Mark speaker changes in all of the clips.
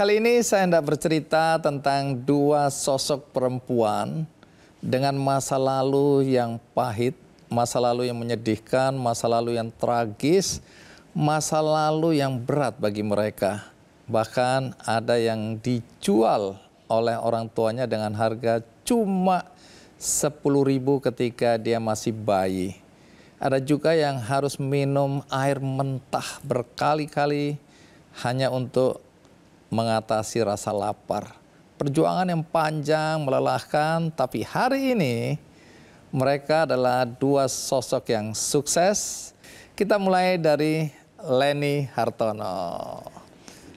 Speaker 1: Kali ini saya hendak bercerita tentang dua sosok perempuan dengan masa lalu yang pahit, masa lalu yang menyedihkan, masa lalu yang tragis, masa lalu yang berat bagi mereka. Bahkan ada yang dijual oleh orang tuanya dengan harga cuma 10 ribu ketika dia masih bayi. Ada juga yang harus minum air mentah berkali-kali hanya untuk mengatasi rasa lapar. Perjuangan yang panjang, melelahkan, tapi hari ini mereka adalah dua sosok yang sukses. Kita mulai dari Leni Hartono.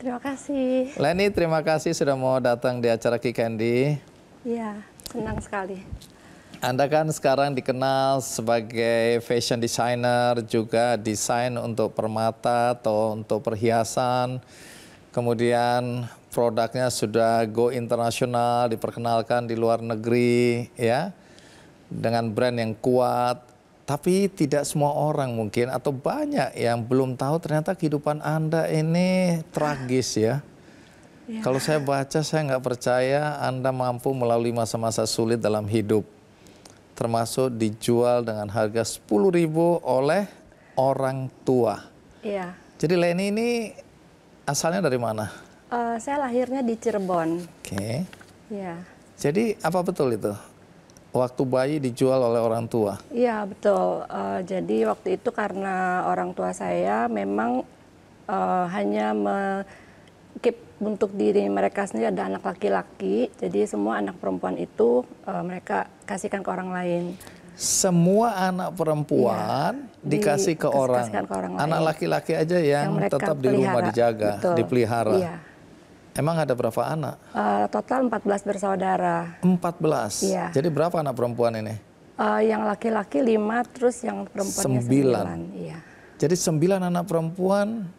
Speaker 2: Terima kasih.
Speaker 1: Leni, terima kasih sudah mau datang di acara Kikendi.
Speaker 2: Iya, senang sekali.
Speaker 1: Anda kan sekarang dikenal sebagai fashion designer, juga desain untuk permata atau untuk perhiasan kemudian produknya sudah go internasional, diperkenalkan di luar negeri, ya, dengan brand yang kuat. Tapi tidak semua orang mungkin atau banyak yang belum tahu ternyata kehidupan Anda ini tragis ya. ya. Kalau saya baca saya nggak percaya Anda mampu melalui masa-masa sulit dalam hidup. Termasuk dijual dengan harga 10.000 oleh orang tua. Iya. Jadi Leni ini asalnya dari mana?
Speaker 2: Uh, saya lahirnya di Cirebon. Oke. Okay. Ya.
Speaker 1: Jadi apa betul itu? Waktu bayi dijual oleh orang tua?
Speaker 2: Iya betul. Uh, jadi waktu itu karena orang tua saya memang uh, hanya me keep untuk diri mereka sendiri ada anak laki-laki. Jadi semua anak perempuan itu uh, mereka kasihkan ke orang lain
Speaker 1: semua anak perempuan ya, dikasih di, ke orang. ke orang anak laki-laki aja yang, yang tetap di pelihara. rumah dijaga, Betul. dipelihara. Ya. Emang ada berapa anak?
Speaker 2: Uh, total 14 bersaudara.
Speaker 1: 14. Iya. Jadi berapa anak perempuan ini?
Speaker 2: Uh, yang laki-laki 5 terus yang perempuannya 9. 9. Iya.
Speaker 1: Jadi 9 anak perempuan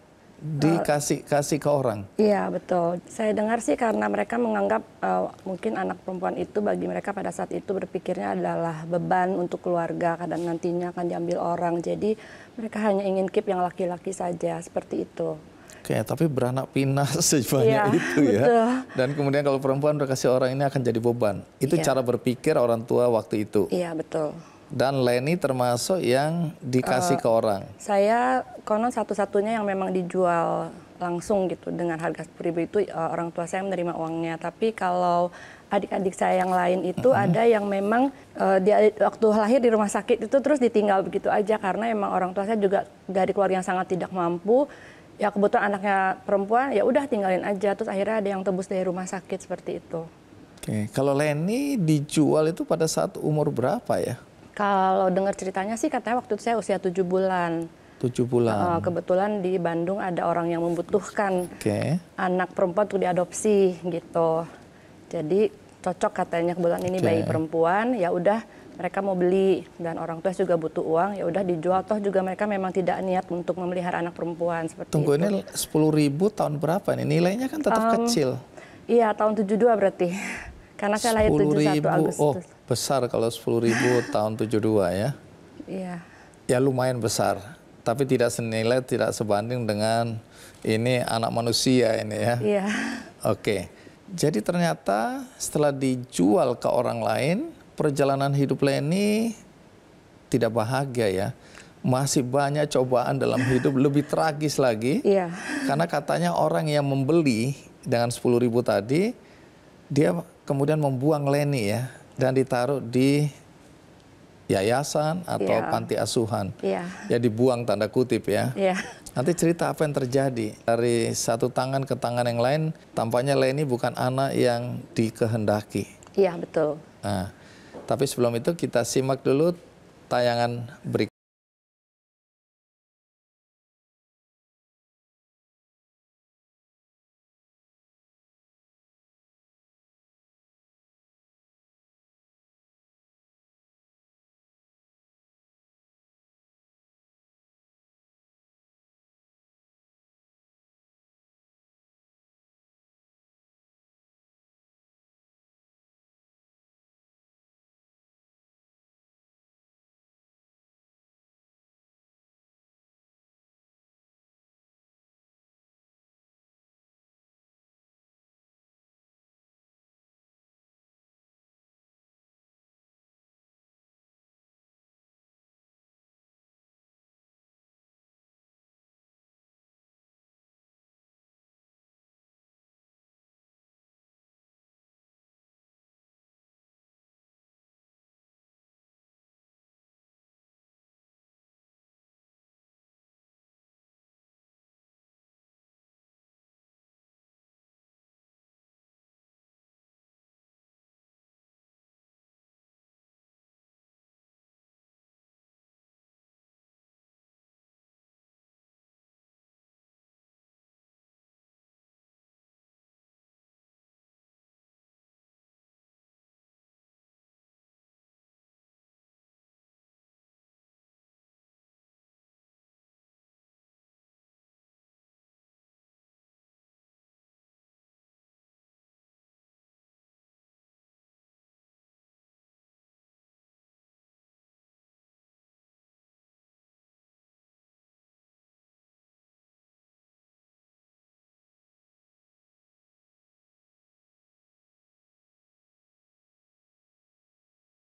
Speaker 1: dikasih kasih ke orang.
Speaker 2: Iya betul. Saya dengar sih karena mereka menganggap uh, mungkin anak perempuan itu bagi mereka pada saat itu berpikirnya adalah beban untuk keluarga kadang nantinya akan diambil orang. Jadi mereka hanya ingin keep yang laki-laki saja seperti itu.
Speaker 1: Oke, tapi beranak pinak sebanyak ya, itu ya. Betul. Dan kemudian kalau perempuan berkasih orang ini akan jadi beban. Itu ya. cara berpikir orang tua waktu itu. Iya betul. Dan Leni termasuk yang dikasih uh, ke orang.
Speaker 2: Saya konon satu-satunya yang memang dijual langsung gitu dengan harga ribu itu uh, orang tua saya menerima uangnya. Tapi kalau adik-adik saya yang lain itu mm -hmm. ada yang memang uh, dia waktu lahir di rumah sakit itu terus ditinggal begitu aja karena emang orang tua saya juga dari keluarga yang sangat tidak mampu ya kebetulan anaknya perempuan ya udah tinggalin aja terus akhirnya ada yang tebus dari rumah sakit seperti itu.
Speaker 1: Oke, kalau Leni dijual itu pada saat umur berapa ya?
Speaker 2: Kalau dengar ceritanya sih katanya waktu itu saya usia tujuh bulan.
Speaker 1: 7 bulan. Uh,
Speaker 2: kebetulan di Bandung ada orang yang membutuhkan okay. anak perempuan untuk diadopsi gitu. Jadi cocok katanya kebetulan ini okay. bayi perempuan, ya udah mereka mau beli dan orang tua juga butuh uang, ya udah dijual toh juga mereka memang tidak niat untuk memelihara anak perempuan seperti Tunggu itu. ini
Speaker 1: sepuluh ribu tahun berapa nih? Nilainya kan tetap um, kecil.
Speaker 2: Iya, tahun tujuh dua berarti. Karena saya lahir tujuh satu oh, Agustus. Oh,
Speaker 1: besar kalau 10 ribu tahun 72 ya. Iya. Ya lumayan besar, tapi tidak senilai, tidak sebanding dengan ini anak manusia ini ya. Iya. Oke, jadi ternyata setelah dijual ke orang lain, perjalanan hidup Leni tidak bahagia ya. Masih banyak cobaan dalam hidup, lebih tragis lagi. Iya. Karena katanya orang yang membeli dengan 10 ribu tadi, dia kemudian membuang Leni ya dan ditaruh di yayasan atau yeah. panti asuhan. Yeah. Ya dibuang tanda kutip ya. Yeah. Nanti cerita apa yang terjadi dari satu tangan ke tangan yang lain, tampaknya Leni bukan anak yang dikehendaki.
Speaker 2: Iya yeah, betul.
Speaker 1: Nah, tapi sebelum itu
Speaker 3: kita simak dulu tayangan berikut.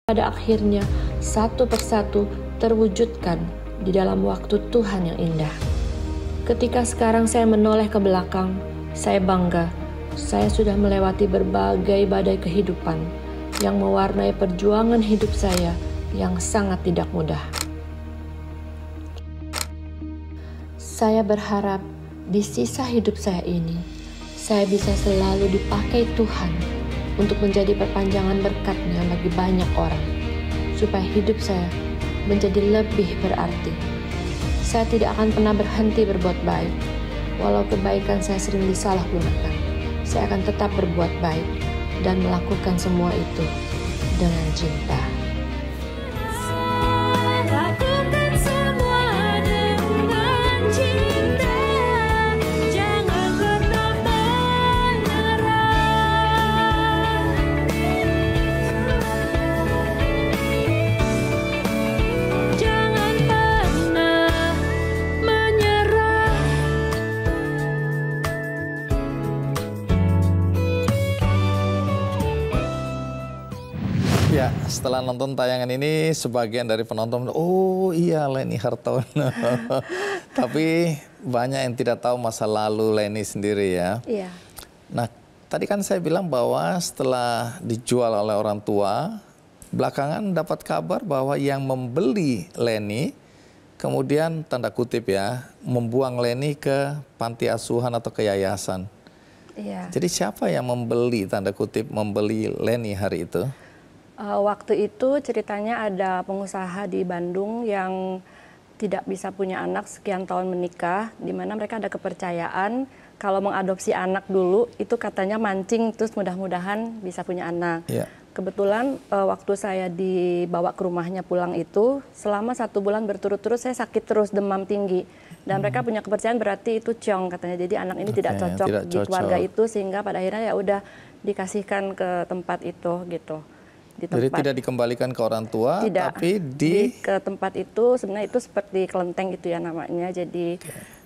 Speaker 3: pada akhirnya satu persatu terwujudkan di dalam waktu Tuhan yang indah.
Speaker 2: Ketika sekarang saya menoleh ke belakang, saya bangga. Saya sudah melewati berbagai badai kehidupan yang mewarnai perjuangan hidup saya yang sangat tidak mudah. Saya berharap di sisa hidup saya ini, saya bisa selalu dipakai Tuhan untuk menjadi perpanjangan berkatnya bagi banyak orang, supaya hidup saya menjadi lebih berarti. Saya tidak akan pernah berhenti berbuat baik, walau kebaikan saya sering disalahgunakan. Saya akan tetap berbuat baik dan melakukan semua itu dengan cinta.
Speaker 1: setelah nonton tayangan ini sebagian dari penonton oh iya Leni Hartono. Tapi banyak yang tidak tahu masa lalu Leni sendiri ya. Iya. Nah, tadi kan saya bilang bahwa setelah dijual oleh orang tua, belakangan dapat kabar bahwa yang membeli Leni kemudian tanda kutip ya, membuang Leni ke panti asuhan atau ke yayasan. Iya. Jadi siapa yang membeli tanda kutip membeli Leni hari itu?
Speaker 2: Uh, waktu itu ceritanya ada pengusaha di Bandung yang tidak bisa punya anak sekian tahun menikah, di mana mereka ada kepercayaan kalau mengadopsi anak dulu itu katanya mancing terus mudah-mudahan bisa punya anak. Yeah. Kebetulan uh, waktu saya dibawa ke rumahnya pulang itu selama satu bulan berturut-turut saya sakit terus demam tinggi dan mereka hmm. punya kepercayaan berarti itu ciong katanya jadi anak ini okay, tidak, cocok tidak cocok di keluarga itu sehingga pada akhirnya ya udah dikasihkan ke tempat itu gitu di tempat. Jadi tidak
Speaker 1: dikembalikan ke orang tua, tidak. tapi di... di
Speaker 2: ke tempat itu sebenarnya itu seperti kelenteng gitu ya namanya. Jadi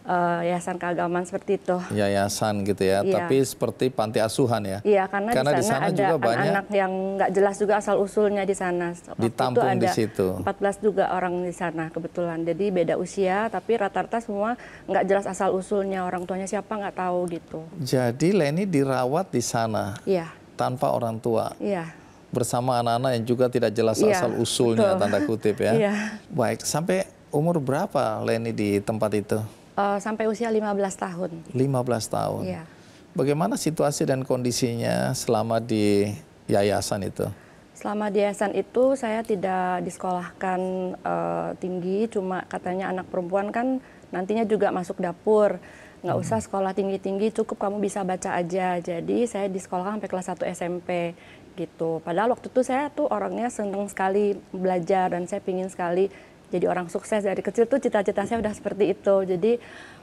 Speaker 2: uh, yayasan keagamaan seperti itu.
Speaker 1: Yayasan gitu ya, iya. tapi seperti panti asuhan ya. Iya,
Speaker 2: karena, karena di sana ada juga anak, banyak anak yang nggak jelas juga asal usulnya di sana. Waktu Ditampung ada di situ. 14 juga orang di sana kebetulan. Jadi beda usia, tapi rata-rata semua nggak jelas asal usulnya orang tuanya siapa nggak tahu gitu.
Speaker 1: Jadi Leni dirawat di sana. Iya. Tanpa orang tua. Iya bersama anak-anak yang juga tidak jelas yeah. asal usulnya Betul. tanda kutip ya. yeah. Baik, sampai umur berapa Leni di tempat itu?
Speaker 2: Uh, sampai usia 15 tahun.
Speaker 1: 15 tahun. Yeah. Bagaimana situasi dan kondisinya selama di yayasan itu?
Speaker 2: Selama di yayasan itu saya tidak disekolahkan uh, tinggi, cuma katanya anak perempuan kan nantinya juga masuk dapur. Nggak hmm. usah sekolah tinggi-tinggi, cukup kamu bisa baca aja. Jadi saya disekolahkan sampai kelas 1 SMP gitu. Padahal waktu itu saya tuh orangnya seneng sekali belajar dan saya pingin sekali jadi orang sukses dari kecil tuh cita-cita saya udah seperti itu. Jadi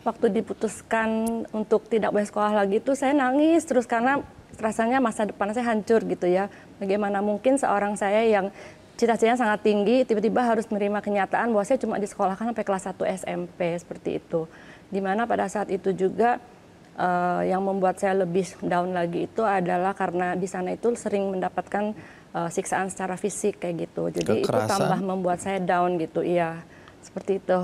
Speaker 2: waktu diputuskan untuk tidak bersekolah lagi tuh saya nangis terus karena rasanya masa depan saya hancur gitu ya. Bagaimana mungkin seorang saya yang cita-citanya sangat tinggi tiba-tiba harus menerima kenyataan bahwa saya cuma disekolahkan sampai kelas 1 SMP seperti itu. Dimana pada saat itu juga uh, yang membuat saya lebih down lagi itu adalah karena di sana itu sering mendapatkan uh, siksaan secara fisik kayak gitu. Jadi Kekerasan. itu tambah membuat saya down gitu. Iya, seperti itu.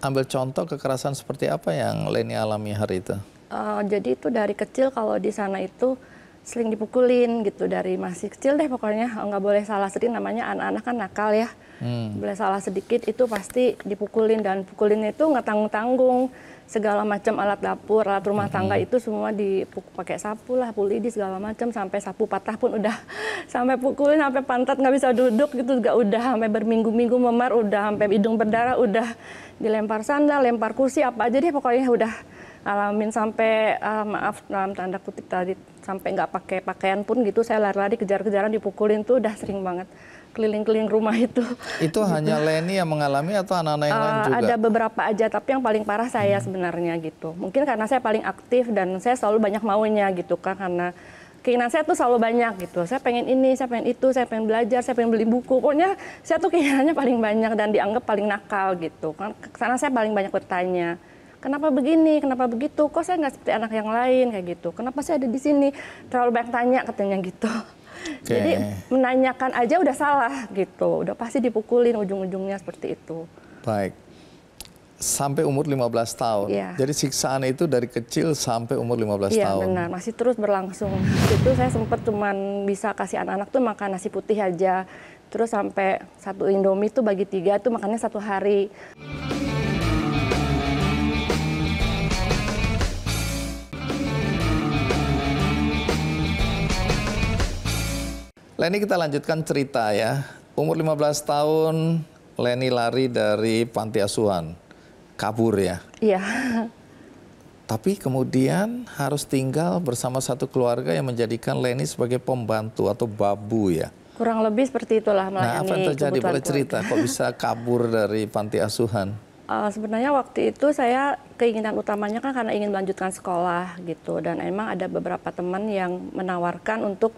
Speaker 1: Ambil contoh kekerasan seperti apa yang Leni alami hari itu?
Speaker 2: Uh, jadi itu dari kecil kalau di sana itu sering dipukulin gitu dari masih kecil deh pokoknya oh, nggak boleh salah sedikit namanya anak-anak kan nakal ya hmm. boleh salah sedikit itu pasti dipukulin dan pukulin itu nggak tanggung tanggung segala macam alat dapur alat rumah hmm. tangga itu semua dipukul pakai sapu lah puli di segala macam sampai sapu patah pun udah sampai pukulin sampai pantat nggak bisa duduk gitu juga udah sampai berminggu-minggu memar udah sampai hidung berdarah udah dilempar sandal lempar kursi apa aja deh pokoknya udah alamin sampai uh, maaf dalam tanda kutip tadi sampai nggak pakai pakaian pun gitu saya lari-lari kejar-kejaran dipukulin tuh udah sering banget keliling-keliling rumah itu.
Speaker 1: Itu hanya Leni yang mengalami atau anak-anak yang uh, lain eh, juga? Ada
Speaker 2: beberapa aja, tapi yang paling parah saya hmm. sebenarnya gitu. Mungkin karena saya paling aktif dan saya selalu banyak maunya gitu kan karena keinginan saya tuh selalu banyak gitu. Saya pengen ini, saya pengen itu, saya pengen belajar, saya pengen beli buku. Pokoknya saya tuh keinginannya paling banyak dan dianggap paling nakal gitu. Kan karena saya paling banyak bertanya kenapa begini, kenapa begitu, kok saya nggak seperti anak yang lain kayak gitu, kenapa saya ada di sini, terlalu banyak tanya katanya gitu. Okay. Jadi menanyakan aja udah salah gitu, udah pasti dipukulin ujung-ujungnya seperti itu.
Speaker 1: Baik. Sampai umur 15 tahun. Ya. Jadi siksaan itu dari kecil sampai umur 15 ya, tahun. Iya benar, masih
Speaker 2: terus berlangsung. Itu saya sempat cuman bisa kasih anak-anak tuh makan nasi putih aja. Terus sampai satu indomie tuh bagi tiga tuh makannya satu hari.
Speaker 1: Leni kita lanjutkan cerita ya. Umur 15 tahun Leni lari dari panti asuhan. Kabur ya. Iya. Tapi kemudian harus tinggal bersama satu keluarga yang menjadikan Leni sebagai pembantu atau babu ya.
Speaker 2: Kurang lebih seperti itulah melayani Nah, apa yang terjadi? Boleh cerita
Speaker 1: kok bisa kabur dari panti asuhan?
Speaker 2: Uh, sebenarnya waktu itu saya keinginan utamanya kan karena ingin melanjutkan sekolah gitu dan emang ada beberapa teman yang menawarkan untuk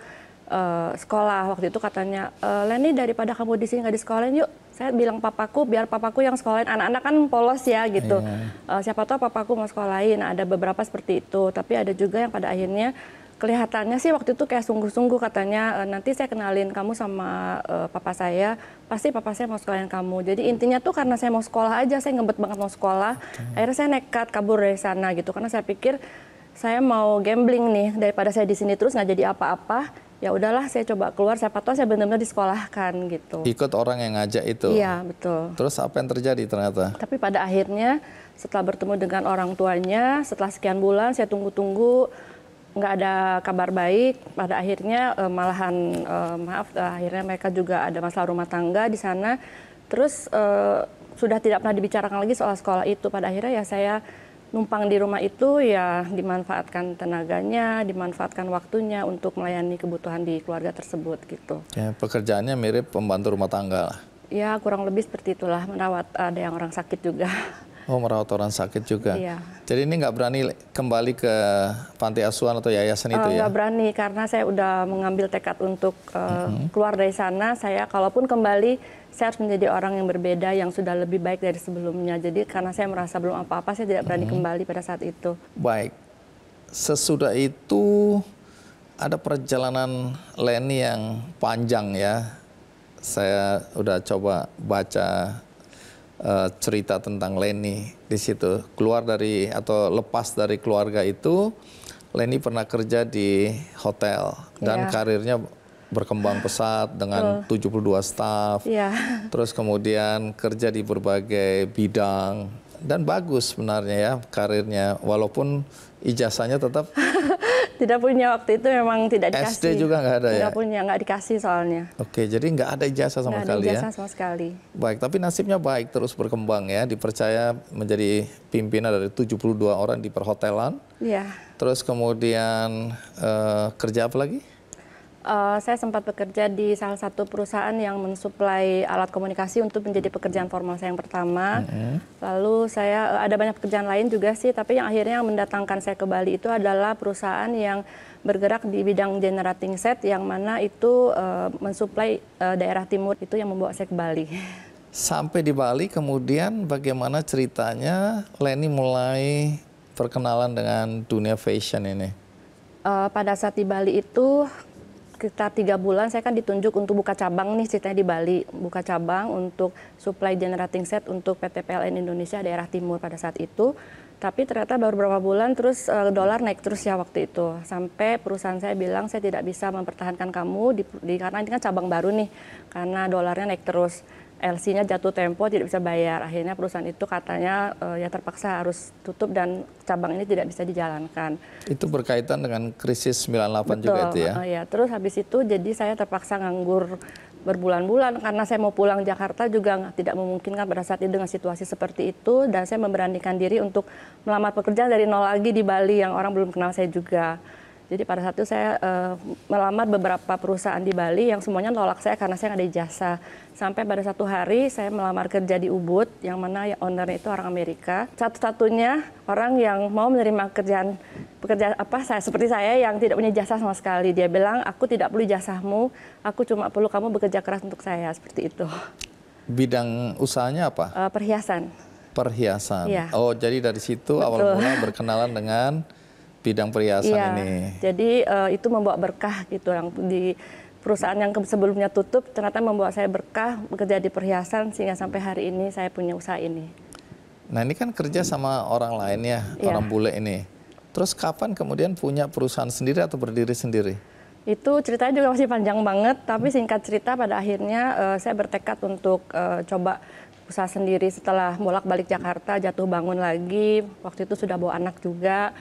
Speaker 2: Eh, sekolah waktu itu katanya e, Leni daripada kamu di sini nggak di sekolahin yuk saya bilang papaku biar papaku yang sekolahin anak-anak kan polos ya gitu yeah. Iya. uh, siapa tahu papaku mau sekolahin nah, ada beberapa seperti itu tapi ada juga yang pada akhirnya kelihatannya sih waktu itu kayak sungguh-sungguh katanya e, nanti saya kenalin kamu sama uh, papa saya pasti papa saya mau sekolahin kamu jadi intinya tuh karena saya mau sekolah aja saya ngebet banget mau sekolah okay. akhirnya saya nekat kabur dari sana gitu karena saya pikir saya mau gambling nih daripada saya di sini terus nggak jadi apa-apa ya udahlah saya coba keluar Saya tahu saya benar-benar disekolahkan gitu
Speaker 1: ikut orang yang ngajak itu iya betul terus apa yang terjadi ternyata
Speaker 2: tapi pada akhirnya setelah bertemu dengan orang tuanya setelah sekian bulan saya tunggu-tunggu nggak ada kabar baik pada akhirnya eh, malahan eh, maaf eh, akhirnya mereka juga ada masalah rumah tangga di sana terus sudah tidak pernah dibicarakan lagi soal sekolah itu pada akhirnya ya saya numpang di rumah itu ya dimanfaatkan tenaganya, dimanfaatkan waktunya untuk melayani kebutuhan di keluarga tersebut gitu.
Speaker 1: Ya, pekerjaannya mirip pembantu rumah tangga lah.
Speaker 2: Ya, kurang lebih seperti itulah merawat ada yang orang sakit juga.
Speaker 1: Oh, merawat orang sakit juga. Iya. Jadi ini nggak berani kembali ke panti asuhan atau yayasan uh, itu eh, ya? Nggak
Speaker 2: berani karena saya udah mengambil tekad untuk uh, uh -huh. keluar dari sana. Saya kalaupun kembali saya harus menjadi orang yang berbeda yang sudah lebih baik dari sebelumnya. Jadi karena saya merasa belum apa-apa, saya tidak berani hmm. kembali pada saat itu.
Speaker 1: Baik. Sesudah itu ada perjalanan Leni yang panjang ya. Saya udah coba baca uh, cerita tentang Leni di situ. Keluar dari atau lepas dari keluarga itu, Leni pernah kerja di hotel dan iya. karirnya berkembang pesat dengan oh. 72 staff.
Speaker 2: Yeah.
Speaker 1: Terus kemudian kerja di berbagai bidang dan bagus sebenarnya ya karirnya walaupun ijazahnya tetap
Speaker 2: tidak punya waktu itu memang tidak dikasih. SD juga nggak ada tidak ya? Tidak punya, nggak dikasih soalnya.
Speaker 1: Oke, jadi nggak ada ijazah sama gak sekali ada ya? ijazah ya? sama sekali. Baik, tapi nasibnya baik terus berkembang ya. Dipercaya menjadi pimpinan dari 72 orang di perhotelan. Iya. Terus kemudian uh, kerja apa lagi?
Speaker 2: uh, saya sempat bekerja di salah satu perusahaan yang mensuplai alat komunikasi untuk menjadi pekerjaan formal saya yang pertama. Mm-hmm. Lalu saya uh, ada banyak pekerjaan lain juga sih, tapi yang akhirnya yang mendatangkan saya ke Bali itu adalah perusahaan yang bergerak di bidang generating set yang mana itu uh, mensuplai uh, daerah timur itu yang membawa saya ke Bali.
Speaker 1: Sampai di Bali kemudian bagaimana ceritanya Lenny mulai perkenalan dengan dunia fashion ini?
Speaker 2: Uh, pada saat di Bali itu sekitar tiga bulan saya kan ditunjuk untuk buka cabang nih ceritanya di Bali buka cabang untuk supply generating set untuk PT PLN Indonesia daerah timur pada saat itu tapi ternyata baru beberapa bulan terus uh, dolar naik terus ya waktu itu sampai perusahaan saya bilang saya tidak bisa mempertahankan kamu di, di karena ini kan cabang baru nih karena dolarnya naik terus LC-nya jatuh tempo tidak bisa bayar. Akhirnya perusahaan itu katanya uh, ya terpaksa harus tutup dan cabang ini tidak bisa dijalankan.
Speaker 1: Itu berkaitan dengan krisis 98 Betul, juga itu ya. Uh,
Speaker 2: ya. Terus habis itu jadi saya terpaksa nganggur berbulan-bulan karena saya mau pulang Jakarta juga tidak memungkinkan pada saat itu dengan situasi seperti itu dan saya memberanikan diri untuk melamar pekerjaan dari nol lagi di Bali yang orang belum kenal saya juga. Jadi pada saat itu saya uh, melamar beberapa perusahaan di Bali yang semuanya nolak saya karena saya nggak ada jasa. Sampai pada satu hari saya melamar kerja di Ubud yang mana ya ownernya itu orang Amerika. Satu-satunya orang yang mau menerima kerjaan pekerja apa saya seperti saya yang tidak punya jasa sama sekali. Dia bilang aku tidak perlu jasamu, aku cuma perlu kamu bekerja keras untuk saya seperti itu.
Speaker 1: Bidang usahanya apa?
Speaker 2: Uh, perhiasan.
Speaker 1: Perhiasan. Ya. Oh, jadi dari situ Betul. awal mula berkenalan dengan bidang perhiasan ya, ini.
Speaker 2: Jadi uh, itu membawa berkah gitu yang di perusahaan yang sebelumnya tutup ternyata membawa saya berkah bekerja di perhiasan sehingga sampai hari ini saya punya usaha ini.
Speaker 1: Nah ini kan kerja sama orang lain ya, ya. orang bule ini. Terus kapan kemudian punya perusahaan sendiri atau berdiri sendiri?
Speaker 2: Itu ceritanya juga masih panjang banget, tapi singkat cerita pada akhirnya uh, saya bertekad untuk uh, coba usaha sendiri setelah bolak-balik Jakarta, jatuh bangun lagi. Waktu itu sudah bawa anak juga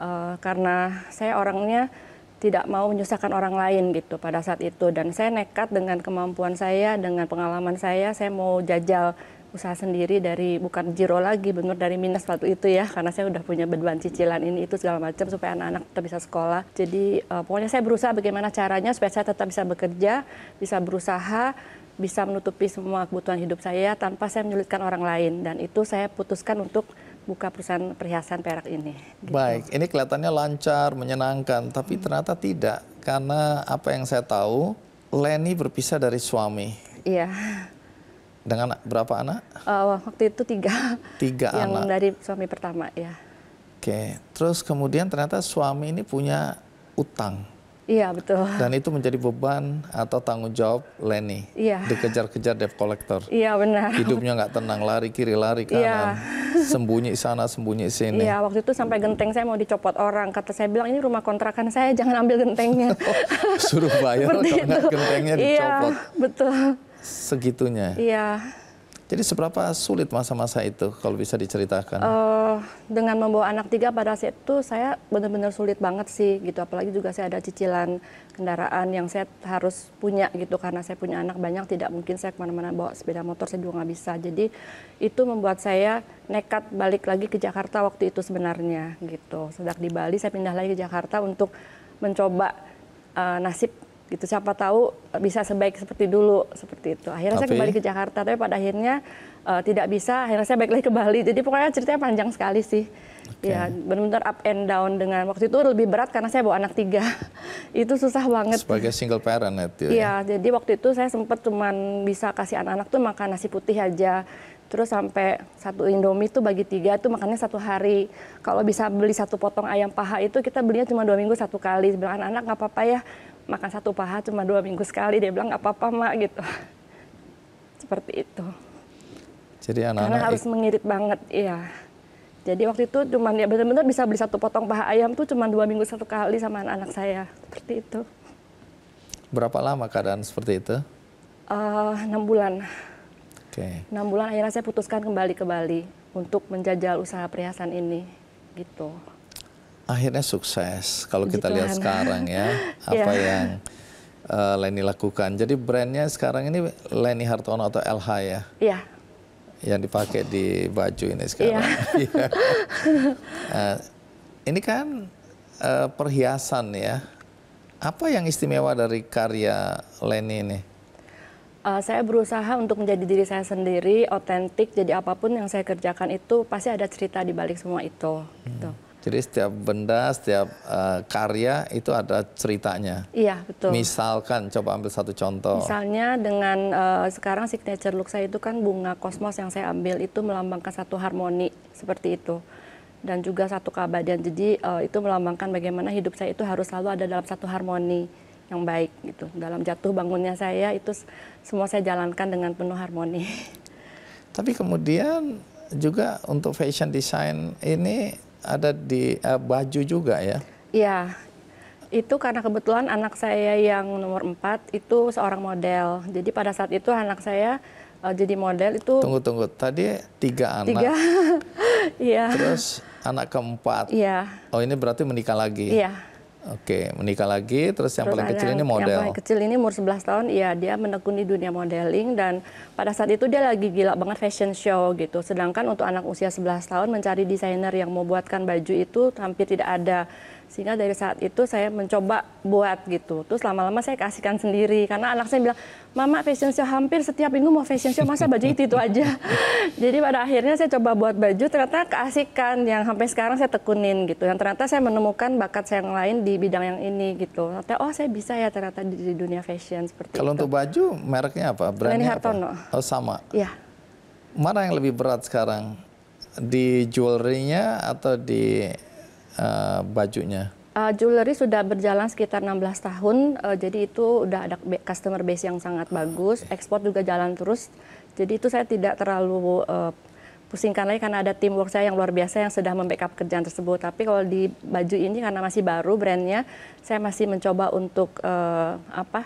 Speaker 2: uh, karena saya orangnya tidak mau menyusahkan orang lain gitu pada saat itu dan saya nekat dengan kemampuan saya dengan pengalaman saya saya mau jajal usaha sendiri dari bukan jiro lagi benar dari minus waktu itu ya karena saya udah punya beban cicilan ini itu segala macam supaya anak-anak tetap bisa sekolah jadi uh, pokoknya saya berusaha bagaimana caranya supaya saya tetap bisa bekerja bisa berusaha bisa menutupi semua kebutuhan hidup saya tanpa saya menyulitkan orang lain dan itu saya putuskan untuk buka perusahaan perhiasan perak ini.
Speaker 1: Gitu. Baik, ini kelihatannya lancar, menyenangkan, tapi hmm. ternyata tidak karena apa yang saya tahu, Leni berpisah dari suami. Iya. Dengan berapa anak?
Speaker 2: Uh, waktu itu tiga.
Speaker 1: Tiga yang anak. Yang
Speaker 2: dari suami pertama, ya.
Speaker 1: Oke, terus kemudian ternyata suami ini punya utang.
Speaker 2: Iya betul. Dan
Speaker 1: itu menjadi beban atau tanggung jawab Lenny. Iya. Dikejar-kejar debt collector. Iya
Speaker 2: benar. Hidupnya
Speaker 1: nggak tenang, lari kiri, lari iya. kanan, iya. sembunyi sana, sembunyi sini. Iya
Speaker 2: waktu itu sampai genteng saya mau dicopot orang, kata saya bilang ini rumah kontrakan saya, jangan ambil gentengnya.
Speaker 1: Suruh bayar, kalau gentengnya iya, dicopot. Iya betul. Segitunya. Iya. Jadi seberapa sulit masa-masa itu kalau bisa diceritakan?
Speaker 2: Uh, dengan membawa anak tiga pada saat itu saya benar-benar sulit banget sih gitu. Apalagi juga saya ada cicilan kendaraan yang saya harus punya gitu karena saya punya anak banyak tidak mungkin saya kemana-mana bawa sepeda motor saya juga nggak bisa. Jadi itu membuat saya nekat balik lagi ke Jakarta waktu itu sebenarnya gitu. Sedang di Bali saya pindah lagi ke Jakarta untuk mencoba uh, nasib gitu siapa tahu bisa sebaik seperti dulu seperti itu akhirnya tapi... saya kembali ke Jakarta tapi pada akhirnya uh, tidak bisa akhirnya saya balik lagi ke Bali jadi pokoknya ceritanya panjang sekali sih okay. ya benar-benar up and down dengan waktu itu lebih berat karena saya bawa anak tiga itu susah banget
Speaker 1: sebagai single parent itu ya, ya iya,
Speaker 2: jadi waktu itu saya sempat cuman bisa kasih anak-anak tuh makan nasi putih aja terus sampai satu indomie tuh bagi tiga itu makannya satu hari kalau bisa beli satu potong ayam paha itu kita belinya cuma dua minggu satu kali bilang anak-anak nggak apa-apa ya makan satu paha cuma dua minggu sekali dia bilang nggak apa-apa mak gitu seperti itu
Speaker 1: jadi anak-anak karena harus
Speaker 2: mengirit banget ya jadi waktu itu cuma ya benar-benar bisa beli satu potong paha ayam tuh cuma dua minggu satu kali sama anak-anak saya seperti itu.
Speaker 1: Berapa lama keadaan seperti itu?
Speaker 2: Eh, enam uh, bulan. Oke. Okay. Enam bulan akhirnya saya putuskan kembali ke Bali untuk menjajal usaha perhiasan ini, gitu
Speaker 1: akhirnya sukses kalau kita lihat sekarang ya apa yeah. yang uh, Leni lakukan. Jadi brandnya sekarang ini Leni Hartono atau LH ya? Iya. Yeah. Yang dipakai di baju ini sekarang. Yeah. Ya. Iya. uh, ini kan uh, perhiasan ya. Apa yang istimewa dari karya Leni ini?
Speaker 2: uh, saya berusaha untuk menjadi diri saya sendiri, otentik. Jadi apapun yang saya kerjakan itu pasti ada cerita di balik semua itu. Gitu. Hmm. Gitu.
Speaker 1: Jadi setiap benda, setiap uh, karya itu ada ceritanya. Iya, betul. Misalkan, coba ambil satu contoh.
Speaker 2: Misalnya dengan uh, sekarang signature look saya itu kan bunga kosmos yang saya ambil itu melambangkan satu harmoni seperti itu. Dan juga satu keabadian. Jadi uh, itu melambangkan bagaimana hidup saya itu harus selalu ada dalam satu harmoni yang baik gitu. Dalam jatuh bangunnya saya itu semua saya jalankan dengan penuh harmoni.
Speaker 1: Tapi kemudian juga untuk fashion design ini ada di uh, baju juga ya?
Speaker 2: Iya, itu karena kebetulan anak saya yang nomor empat itu seorang model. Jadi pada saat itu anak saya uh, jadi model itu... Tunggu,
Speaker 1: tunggu. Tadi tiga anak. Tiga,
Speaker 2: iya. Terus
Speaker 1: anak keempat. Iya. Oh ini berarti menikah lagi? Iya. Oke, menikah lagi. Terus yang terus paling kecil ini model. Yang paling
Speaker 2: kecil ini umur 11 tahun, iya dia menekuni dunia modeling dan pada saat itu dia lagi gila banget fashion show gitu. Sedangkan untuk anak usia 11 tahun mencari desainer yang mau buatkan baju itu hampir tidak ada sehingga dari saat itu saya mencoba buat gitu terus lama-lama saya kasihkan sendiri karena anak saya bilang mama fashion show hampir setiap minggu mau fashion show masa baju itu itu aja jadi pada akhirnya saya coba buat baju ternyata keasikan yang sampai sekarang saya tekunin gitu yang ternyata saya menemukan bakat saya yang lain di bidang yang ini gitu ternyata oh saya bisa ya ternyata di, di dunia fashion seperti kalau
Speaker 1: itu. untuk baju mereknya apa brandnya Hartono. apa oh sama ya mana yang lebih berat sekarang di jewelry-nya atau di uh, bajunya?
Speaker 2: Uh, jewelry sudah berjalan sekitar 16 tahun, uh, jadi itu udah ada customer base yang sangat bagus, okay. ekspor juga jalan terus. Jadi itu saya tidak terlalu uh, pusingkan lagi karena ada teamwork saya yang luar biasa yang sudah membackup kerjaan tersebut. Tapi kalau di baju ini karena masih baru brandnya, saya masih mencoba untuk uh, apa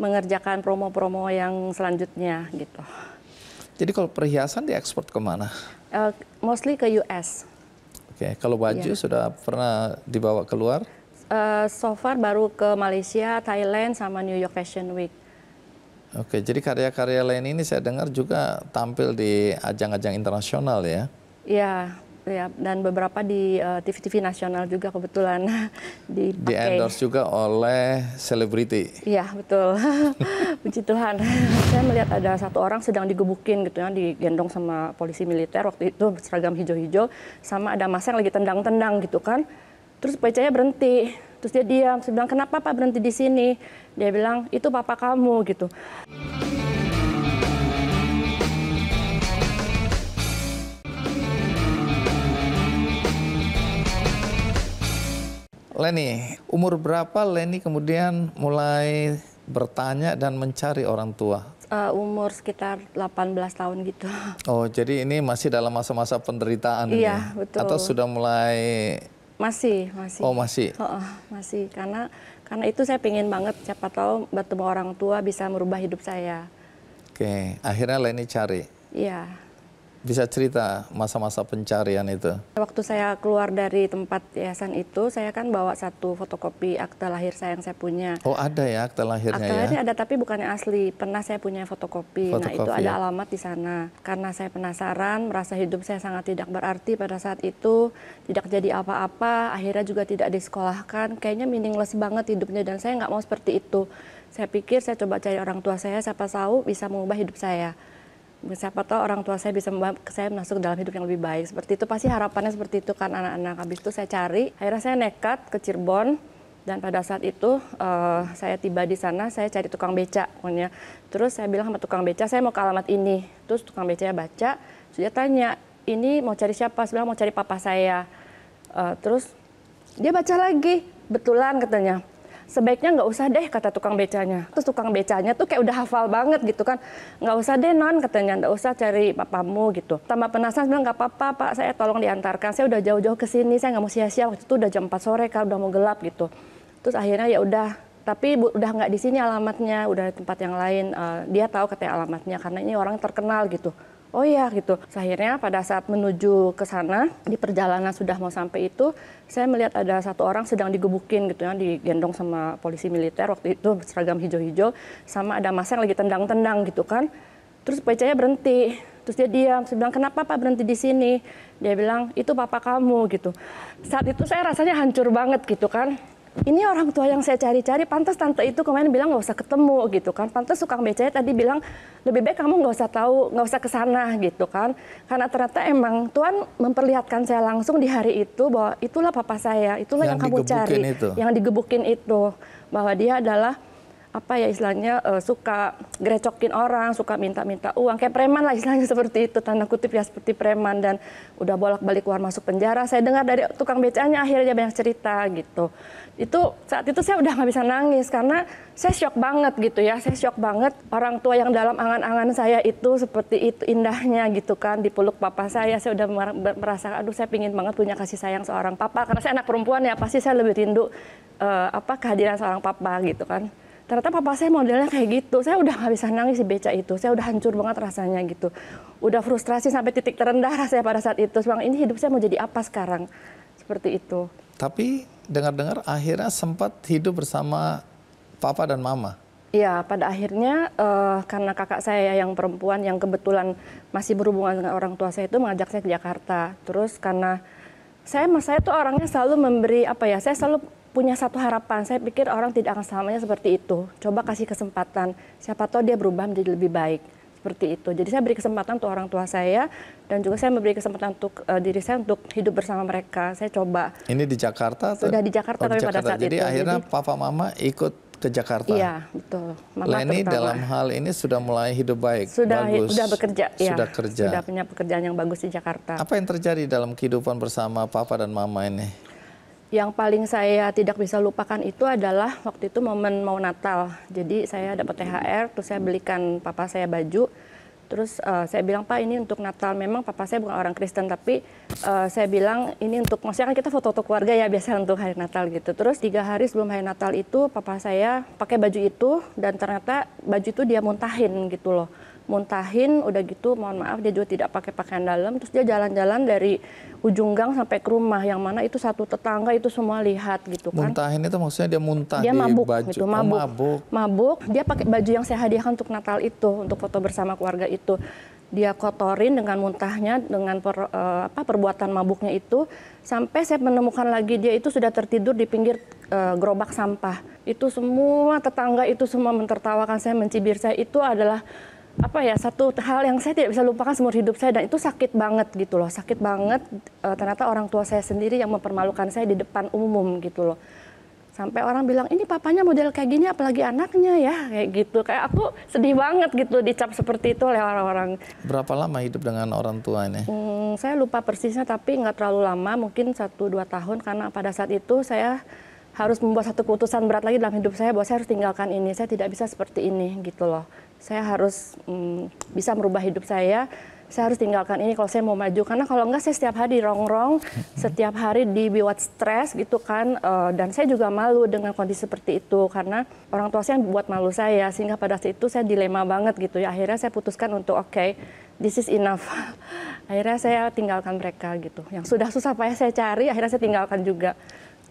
Speaker 2: mengerjakan promo-promo yang selanjutnya gitu.
Speaker 1: Jadi kalau perhiasan diekspor kemana?
Speaker 2: Uh, mostly ke US.
Speaker 1: Oke, okay. kalau baju ya. sudah pernah dibawa keluar?
Speaker 2: Uh, so far baru ke Malaysia, Thailand, sama New York Fashion Week.
Speaker 1: Oke, okay, jadi karya-karya lain ini saya dengar juga tampil di ajang-ajang internasional ya?
Speaker 2: Iya, Gitu ya dan beberapa di eh, TV-TV nasional juga kebetulan di Di endorse
Speaker 1: juga oleh selebriti.
Speaker 2: Iya betul, puji Tuhan. Saya melihat ada satu orang sedang digebukin gitu ya, digendong sama polisi militer waktu itu seragam hijau-hijau, sama ada masa yang lagi tendang-tendang gitu kan. Terus pecahnya berhenti, terus dia diam. Saya bilang kenapa pak berhenti di sini? Dia bilang itu papa kamu gitu.
Speaker 1: Leni, umur berapa Leni kemudian mulai bertanya dan mencari orang tua?
Speaker 2: Uh, umur sekitar 18 tahun gitu.
Speaker 1: Oh, jadi ini masih dalam masa-masa penderitaan? Iya, ya?
Speaker 2: betul. Atau sudah mulai? Masih, masih. Oh, masih? Oh, oh, masih, karena karena itu saya pingin banget siapa tahu bertemu orang tua bisa merubah hidup saya.
Speaker 1: Oke, akhirnya Leni cari? Iya bisa cerita masa-masa pencarian itu?
Speaker 2: Waktu saya keluar dari tempat yayasan itu, saya kan bawa satu fotokopi akta lahir saya yang saya punya.
Speaker 1: Oh ada ya akta lahirnya akta ya? Akta ada
Speaker 2: tapi bukannya asli. Pernah saya punya fotokopi. fotokopi nah itu ada ya? alamat di sana. Karena saya penasaran, merasa hidup saya sangat tidak berarti pada saat itu, tidak jadi apa-apa, akhirnya juga tidak disekolahkan. Kayaknya meaningless banget hidupnya dan saya nggak mau seperti itu. Saya pikir saya coba cari orang tua saya, siapa tahu bisa mengubah hidup saya siapa tahu orang tua saya bisa membawa saya masuk dalam hidup yang lebih baik seperti itu pasti harapannya seperti itu kan anak-anak habis itu saya cari akhirnya saya nekat ke Cirebon dan pada saat itu uh, saya tiba di sana saya cari tukang beca punya terus saya bilang sama tukang beca saya mau ke alamat ini terus tukang becanya baca sudah tanya ini mau cari siapa saya mau cari papa saya uh, terus dia baca lagi betulan katanya sebaiknya nggak usah deh kata tukang becanya. Terus tukang becanya tuh kayak udah hafal banget gitu kan. Nggak usah deh non katanya, nggak usah cari papamu gitu. Tambah penasaran bilang nggak apa-apa pak, saya tolong diantarkan. Saya udah jauh-jauh ke sini, saya nggak mau sia-sia. Waktu itu udah jam 4 sore kan, udah mau gelap gitu. Terus akhirnya ya udah tapi bu, udah nggak di sini alamatnya, udah tempat yang lain. Uh, dia tahu katanya alamatnya karena ini orang terkenal gitu oh ya gitu. Akhirnya pada saat menuju ke sana di perjalanan sudah mau sampai itu, saya melihat ada satu orang sedang digebukin gitu ya, digendong sama polisi militer waktu itu seragam hijau-hijau, sama ada masa yang lagi tendang-tendang gitu kan. Terus pecahnya berhenti, terus dia diam. Saya bilang kenapa Pak berhenti di sini? Dia bilang itu papa kamu gitu. Saat itu saya rasanya hancur banget gitu kan ini orang tua yang saya cari-cari, pantas tante itu kemarin bilang nggak usah ketemu gitu kan. Pantas suka becanya tadi bilang lebih baik kamu nggak usah tahu, nggak usah ke sana gitu kan. Karena ternyata emang Tuhan memperlihatkan saya langsung di hari itu bahwa itulah papa saya, itulah yang, yang kamu cari, itu. yang digebukin itu bahwa dia adalah apa ya istilahnya uh, suka grecokin orang, suka minta-minta uang kayak preman lah istilahnya seperti itu tanda kutip ya seperti preman dan udah bolak-balik keluar masuk penjara. Saya dengar dari tukang becanya akhirnya banyak cerita gitu itu saat itu saya udah nggak bisa nangis karena saya shock banget gitu ya saya shock banget orang tua yang dalam angan-angan saya itu seperti itu indahnya gitu kan dipeluk papa saya saya udah merasa aduh saya pingin banget punya kasih sayang seorang papa karena saya anak perempuan ya pasti saya lebih rindu uh, apa kehadiran seorang papa gitu kan ternyata papa saya modelnya kayak gitu saya udah nggak bisa nangis si beca itu saya udah hancur banget rasanya gitu udah frustrasi sampai titik terendah rasanya pada saat itu bang ini hidup saya mau jadi apa sekarang seperti itu
Speaker 1: tapi dengar-dengar akhirnya sempat hidup bersama papa dan mama.
Speaker 2: Iya, pada akhirnya uh, karena kakak saya yang perempuan yang kebetulan masih berhubungan dengan orang tua saya itu mengajak saya ke Jakarta. Terus karena saya mas saya tuh orangnya selalu memberi apa ya, saya selalu punya satu harapan. Saya pikir orang tidak akan selamanya seperti itu. Coba kasih kesempatan. Siapa tahu dia berubah menjadi lebih baik seperti itu. Jadi saya beri kesempatan untuk orang tua saya dan juga saya memberi kesempatan untuk uh, diri saya untuk hidup bersama mereka. Saya coba.
Speaker 1: Ini di Jakarta? Atau? Sudah di Jakarta oh, tapi Jakarta. pada saat Jadi itu. akhirnya Jadi, papa mama ikut ke Jakarta. Iya,
Speaker 2: betul. Mama Leni terutama. dalam
Speaker 1: hal ini sudah mulai hidup baik,
Speaker 2: sudah, bagus. Sudah bekerja, ya. Sudah
Speaker 1: kerja. Sudah punya
Speaker 2: pekerjaan yang bagus di Jakarta.
Speaker 1: Apa yang terjadi dalam kehidupan bersama papa dan mama ini?
Speaker 2: Yang paling saya tidak bisa lupakan itu adalah waktu itu momen mau Natal. Jadi saya dapat THR, terus saya belikan papa saya baju. Terus uh, saya bilang, Pak ini untuk Natal. Memang papa saya bukan orang Kristen, tapi uh, saya bilang ini untuk, maksudnya kan kita foto-foto keluarga ya biasa untuk hari Natal gitu. Terus tiga hari sebelum hari Natal itu, papa saya pakai baju itu, dan ternyata baju itu dia muntahin gitu loh muntahin udah gitu mohon maaf dia juga tidak pakai pakaian dalam terus dia jalan-jalan dari ujung gang sampai ke rumah yang mana itu satu tetangga itu semua lihat gitu kan
Speaker 1: muntahin itu maksudnya dia muntah dia di mabuk baju. gitu oh, mabuk. Oh, mabuk
Speaker 2: mabuk dia pakai baju yang saya hadiahkan untuk Natal itu untuk foto bersama keluarga itu dia kotorin dengan muntahnya dengan per, uh, apa perbuatan mabuknya itu sampai saya menemukan lagi dia itu sudah tertidur di pinggir uh, gerobak sampah itu semua tetangga itu semua mentertawakan saya mencibir saya itu adalah apa ya satu hal yang saya tidak bisa lupakan seumur hidup saya dan itu sakit banget gitu loh sakit banget e, ternyata orang tua saya sendiri yang mempermalukan saya di depan umum gitu loh sampai orang bilang ini papanya model kayak gini apalagi anaknya ya kayak gitu kayak aku sedih banget gitu dicap seperti itu oleh orang-orang
Speaker 1: berapa lama hidup dengan orang tua ini
Speaker 2: hmm, saya lupa persisnya tapi nggak terlalu lama mungkin satu dua tahun karena pada saat itu saya harus membuat satu keputusan berat lagi dalam hidup saya bahwa saya harus tinggalkan ini saya tidak bisa seperti ini gitu loh saya harus mm, bisa merubah hidup saya saya harus tinggalkan ini kalau saya mau maju karena kalau enggak saya setiap hari rongrong setiap hari dibuat stres gitu kan uh, dan saya juga malu dengan kondisi seperti itu karena orang tua saya yang buat malu saya sehingga pada saat itu saya dilema banget gitu ya akhirnya saya putuskan untuk oke okay, this is enough akhirnya saya tinggalkan mereka gitu yang sudah susah payah saya cari akhirnya saya tinggalkan juga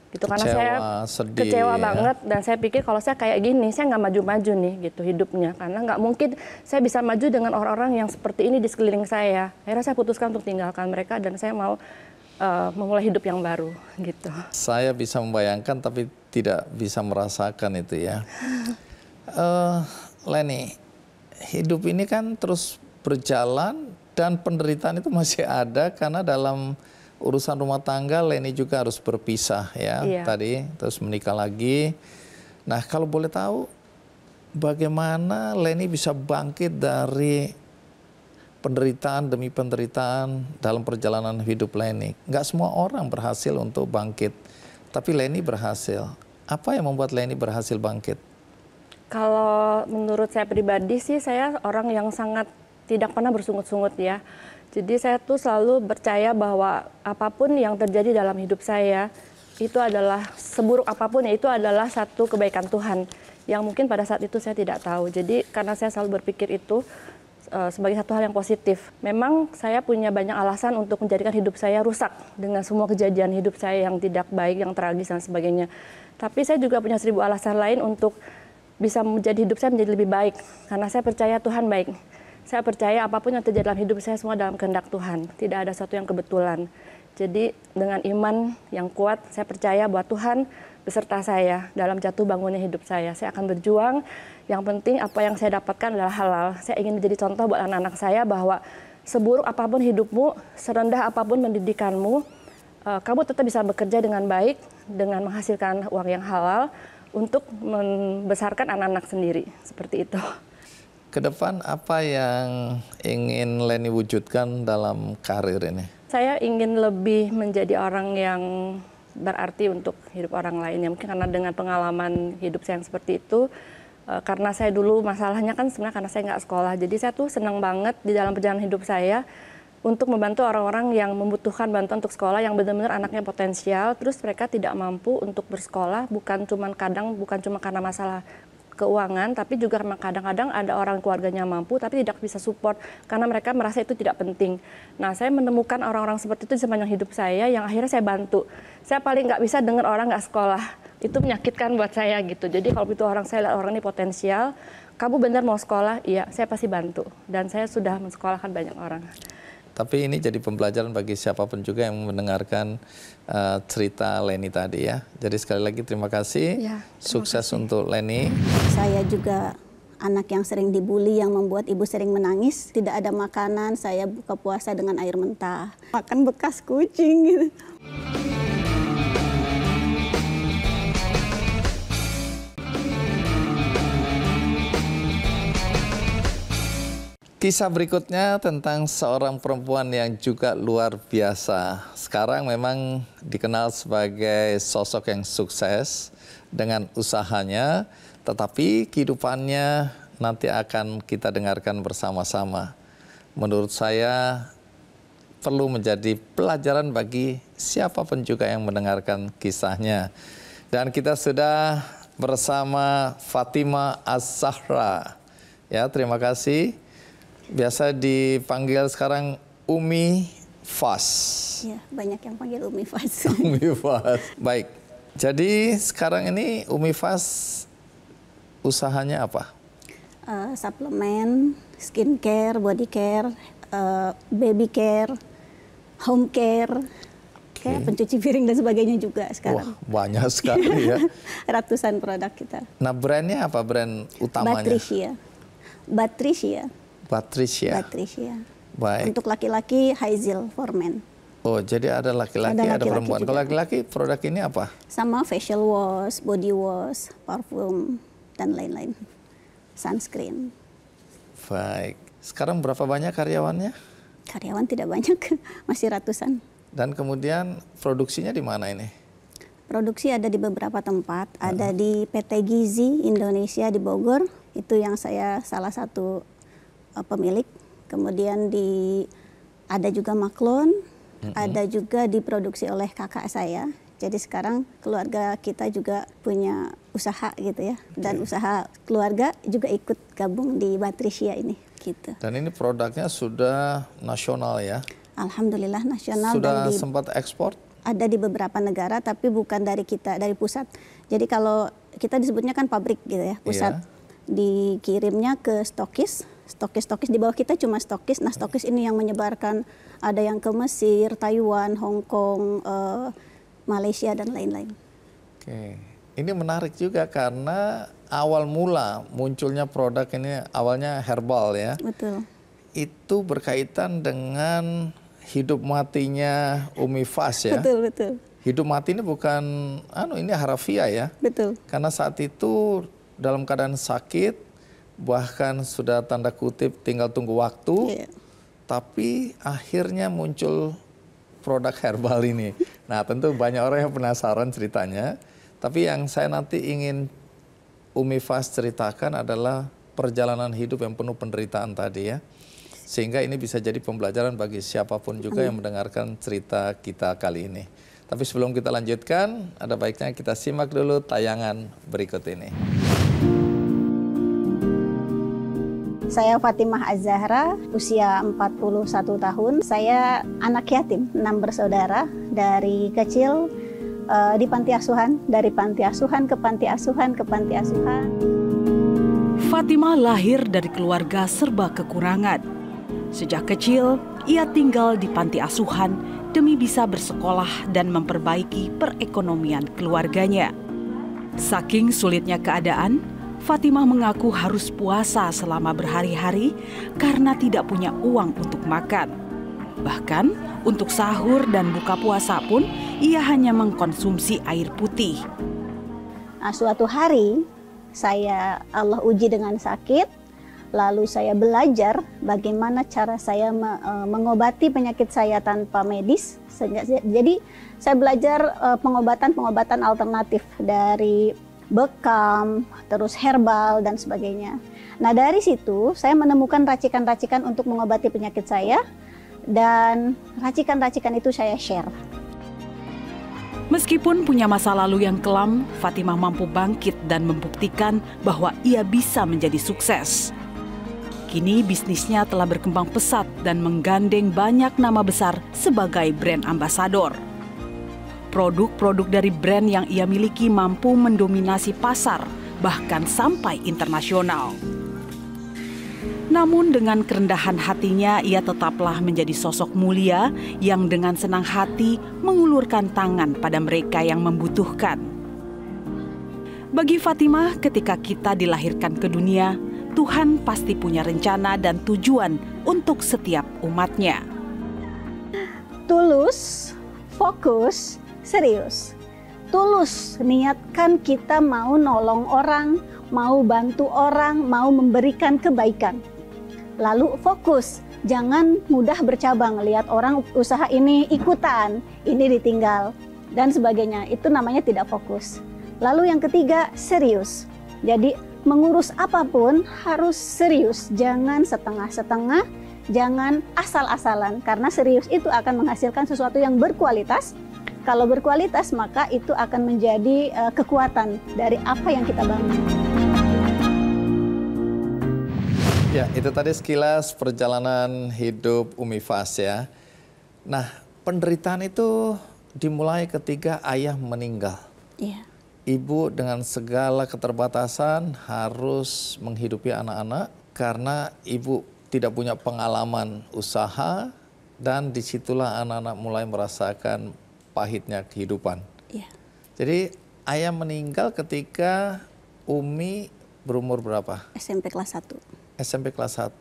Speaker 2: gitu karena saya
Speaker 1: sedih, kecewa ya. banget
Speaker 2: dan saya pikir kalau saya kayak gini saya nggak maju-maju nih gitu hidupnya karena nggak mungkin saya bisa maju dengan orang-orang yang seperti ini di sekeliling saya akhirnya saya putuskan untuk tinggalkan mereka dan saya mau uh, memulai hidup yang baru gitu
Speaker 1: saya bisa membayangkan tapi tidak bisa merasakan itu ya uh, Leni hidup ini kan terus berjalan dan penderitaan itu masih ada karena dalam urusan rumah tangga Leni juga harus berpisah ya iya. tadi terus menikah lagi. Nah kalau boleh tahu bagaimana Leni bisa bangkit dari penderitaan demi penderitaan dalam perjalanan hidup Leni. Gak semua orang berhasil untuk bangkit, tapi Leni berhasil. Apa yang membuat Leni berhasil bangkit?
Speaker 2: Kalau menurut saya pribadi sih, saya orang yang sangat tidak pernah bersungut-sungut ya. Jadi saya tuh selalu percaya bahwa apapun yang terjadi dalam hidup saya itu adalah seburuk apapun ya itu adalah satu kebaikan Tuhan yang mungkin pada saat itu saya tidak tahu. Jadi karena saya selalu berpikir itu eh, sebagai satu hal yang positif. Memang saya punya banyak alasan untuk menjadikan hidup saya rusak dengan semua kejadian hidup saya yang tidak baik, yang tragis dan sebagainya. Tapi saya juga punya seribu alasan lain untuk bisa menjadi hidup saya menjadi lebih baik karena saya percaya Tuhan baik. Saya percaya apapun yang terjadi dalam hidup saya semua dalam kehendak Tuhan. Tidak ada satu yang kebetulan. Jadi dengan iman yang kuat, saya percaya bahwa Tuhan beserta saya dalam jatuh bangunnya hidup saya. Saya akan berjuang. Yang penting apa yang saya dapatkan adalah halal. Saya ingin menjadi contoh buat anak-anak saya bahwa seburuk apapun hidupmu, serendah apapun pendidikanmu, eh, kamu tetap bisa bekerja dengan baik, dengan menghasilkan uang yang halal untuk membesarkan anak-anak sendiri. Seperti itu
Speaker 1: ke depan apa yang ingin Leni wujudkan dalam karir ini?
Speaker 2: Saya ingin lebih menjadi orang yang berarti untuk hidup orang lain ya mungkin karena dengan pengalaman hidup saya yang seperti itu eh, karena saya dulu masalahnya kan sebenarnya karena saya nggak sekolah jadi saya tuh senang banget di dalam perjalanan hidup saya untuk membantu orang-orang yang membutuhkan bantuan untuk sekolah yang benar-benar anaknya potensial terus mereka tidak mampu untuk bersekolah bukan cuma kadang bukan cuma karena masalah keuangan, tapi juga kadang-kadang ada orang keluarganya mampu tapi tidak bisa support karena mereka merasa itu tidak penting. Nah, saya menemukan orang-orang seperti itu di sepanjang hidup saya yang akhirnya saya bantu. Saya paling nggak bisa dengar orang nggak sekolah. Itu menyakitkan buat saya gitu. Jadi kalau itu orang saya lihat orang ini potensial, kamu benar mau sekolah, iya, saya pasti bantu. Dan saya sudah mensekolahkan banyak orang.
Speaker 1: Tapi ini jadi pembelajaran bagi siapapun juga yang mendengarkan uh, cerita Leni tadi ya. Jadi sekali lagi terima kasih. Ya, terima Sukses kasih. untuk Leni.
Speaker 4: Saya juga anak yang sering dibully yang membuat ibu sering menangis. Tidak ada makanan, saya buka puasa dengan air mentah. Makan bekas kucing gitu.
Speaker 1: Kisah berikutnya tentang seorang perempuan yang juga luar biasa. Sekarang memang dikenal sebagai sosok yang sukses dengan usahanya, tetapi kehidupannya nanti akan kita dengarkan bersama-sama. Menurut saya perlu menjadi pelajaran bagi siapapun juga yang mendengarkan kisahnya. Dan kita sudah bersama Fatima Az-Zahra. Ya, terima kasih biasa dipanggil sekarang Umi Fas.
Speaker 4: Ya, banyak yang panggil Umi Fas.
Speaker 1: Umi Fas. Baik. Jadi sekarang ini Umi Fas usahanya apa?
Speaker 4: Uh, eh, suplemen, skincare, body care, uh, baby care, home care, okay. kayak pencuci piring dan sebagainya juga sekarang. Wah,
Speaker 1: banyak sekali ya.
Speaker 4: Ratusan produk kita.
Speaker 1: Nah, brandnya apa brand utamanya? Batricia.
Speaker 4: Batricia.
Speaker 1: Patricia. Patricia. Baik.
Speaker 4: Untuk laki-laki Haizil for men.
Speaker 1: Oh, jadi ada laki-laki, ada, laki -laki, perempuan. Kalau laki-laki produk ini apa?
Speaker 4: Sama facial wash, body wash, parfum dan lain-lain. Sunscreen.
Speaker 1: Baik. Sekarang berapa banyak karyawannya?
Speaker 4: Karyawan tidak banyak, masih ratusan.
Speaker 1: Dan kemudian produksinya di mana ini?
Speaker 4: Produksi ada di beberapa tempat, uh -huh. ada di PT Gizi Indonesia di Bogor, itu yang saya salah satu Eh, pemilik, kemudian di ada juga maklon, mm-hmm. ada juga diproduksi oleh kakak saya. Jadi sekarang keluarga kita juga punya usaha gitu ya, okay. dan usaha keluarga juga ikut gabung di Batrisia ini. Gitu. Dan
Speaker 1: ini produknya sudah nasional ya?
Speaker 4: Alhamdulillah nasional. Sudah dan di,
Speaker 1: sempat ekspor?
Speaker 4: Ada di beberapa negara, tapi bukan dari kita, dari pusat. Jadi kalau kita disebutnya kan pabrik gitu ya, iya. pusat. Yeah. Dikirimnya ke stokis, stokis-stokis di bawah kita cuma stokis. Nah, stokis ini yang menyebarkan ada yang ke Mesir, Taiwan, Hong Kong, uh, Malaysia dan lain-lain.
Speaker 1: Oke. Ini menarik juga karena awal mula munculnya produk ini awalnya herbal ya. Betul. Itu berkaitan dengan hidup matinya Umi Fas ya. Betul, betul. Hidup mati ini bukan anu ini harafiah ya. Betul. Karena saat itu dalam keadaan sakit bahkan sudah tanda kutip tinggal tunggu waktu, yeah. tapi akhirnya muncul produk herbal ini. Nah tentu banyak orang yang penasaran ceritanya, tapi yang saya nanti ingin Umi Fas ceritakan adalah perjalanan hidup yang penuh penderitaan tadi ya. Sehingga ini bisa jadi pembelajaran bagi siapapun juga yang iya. mendengarkan cerita kita kali ini. Tapi sebelum kita lanjutkan, ada baiknya kita simak dulu tayangan berikut ini.
Speaker 4: Saya Fatimah Azahra, usia 41 tahun. Saya anak yatim, enam bersaudara. Dari kecil uh, di panti asuhan, dari panti asuhan ke panti asuhan ke panti asuhan.
Speaker 3: Fatimah lahir dari keluarga serba kekurangan. Sejak kecil, ia tinggal di panti asuhan demi bisa bersekolah dan memperbaiki perekonomian keluarganya. Saking sulitnya keadaan, Fatimah mengaku harus puasa selama berhari-hari karena tidak punya uang untuk makan. Bahkan untuk sahur dan buka puasa pun ia hanya mengkonsumsi air putih.
Speaker 4: Nah, suatu hari saya Allah uji dengan sakit, lalu saya belajar bagaimana cara saya e, mengobati penyakit saya tanpa medis. Jadi saya belajar e, pengobatan-pengobatan alternatif dari bekam, terus herbal dan sebagainya. Nah, dari situ saya menemukan racikan-racikan untuk mengobati penyakit saya dan racikan-racikan itu saya share.
Speaker 3: Meskipun punya masa lalu yang kelam, Fatimah mampu bangkit dan membuktikan bahwa ia bisa menjadi sukses. Kini bisnisnya telah berkembang pesat dan menggandeng banyak nama besar sebagai brand ambasador. Produk-produk dari brand yang ia miliki mampu mendominasi pasar, bahkan sampai internasional. Namun dengan kerendahan hatinya ia tetaplah menjadi sosok mulia yang dengan senang hati mengulurkan tangan pada mereka yang membutuhkan. Bagi Fatimah, ketika kita dilahirkan ke dunia, Tuhan pasti punya rencana dan tujuan untuk setiap umatnya. Tulus,
Speaker 4: fokus, serius. Tulus niatkan kita mau nolong orang, mau bantu orang, mau memberikan kebaikan. Lalu fokus, jangan mudah bercabang, lihat orang usaha ini ikutan, ini ditinggal, dan sebagainya. Itu namanya tidak fokus. Lalu yang ketiga, serius. Jadi mengurus apapun harus serius, jangan setengah-setengah, jangan asal-asalan karena serius itu akan menghasilkan sesuatu yang berkualitas kalau berkualitas maka itu akan menjadi uh, kekuatan dari apa yang kita bangun.
Speaker 1: Ya, itu tadi sekilas perjalanan hidup Umi Fas ya. Nah, penderitaan itu dimulai ketika ayah meninggal. Iya. Ibu dengan segala keterbatasan harus menghidupi anak-anak karena ibu tidak punya pengalaman usaha dan disitulah anak-anak mulai merasakan pahitnya kehidupan. Iya. Jadi ayah meninggal ketika Umi berumur berapa?
Speaker 4: SMP kelas 1.
Speaker 1: SMP kelas 1.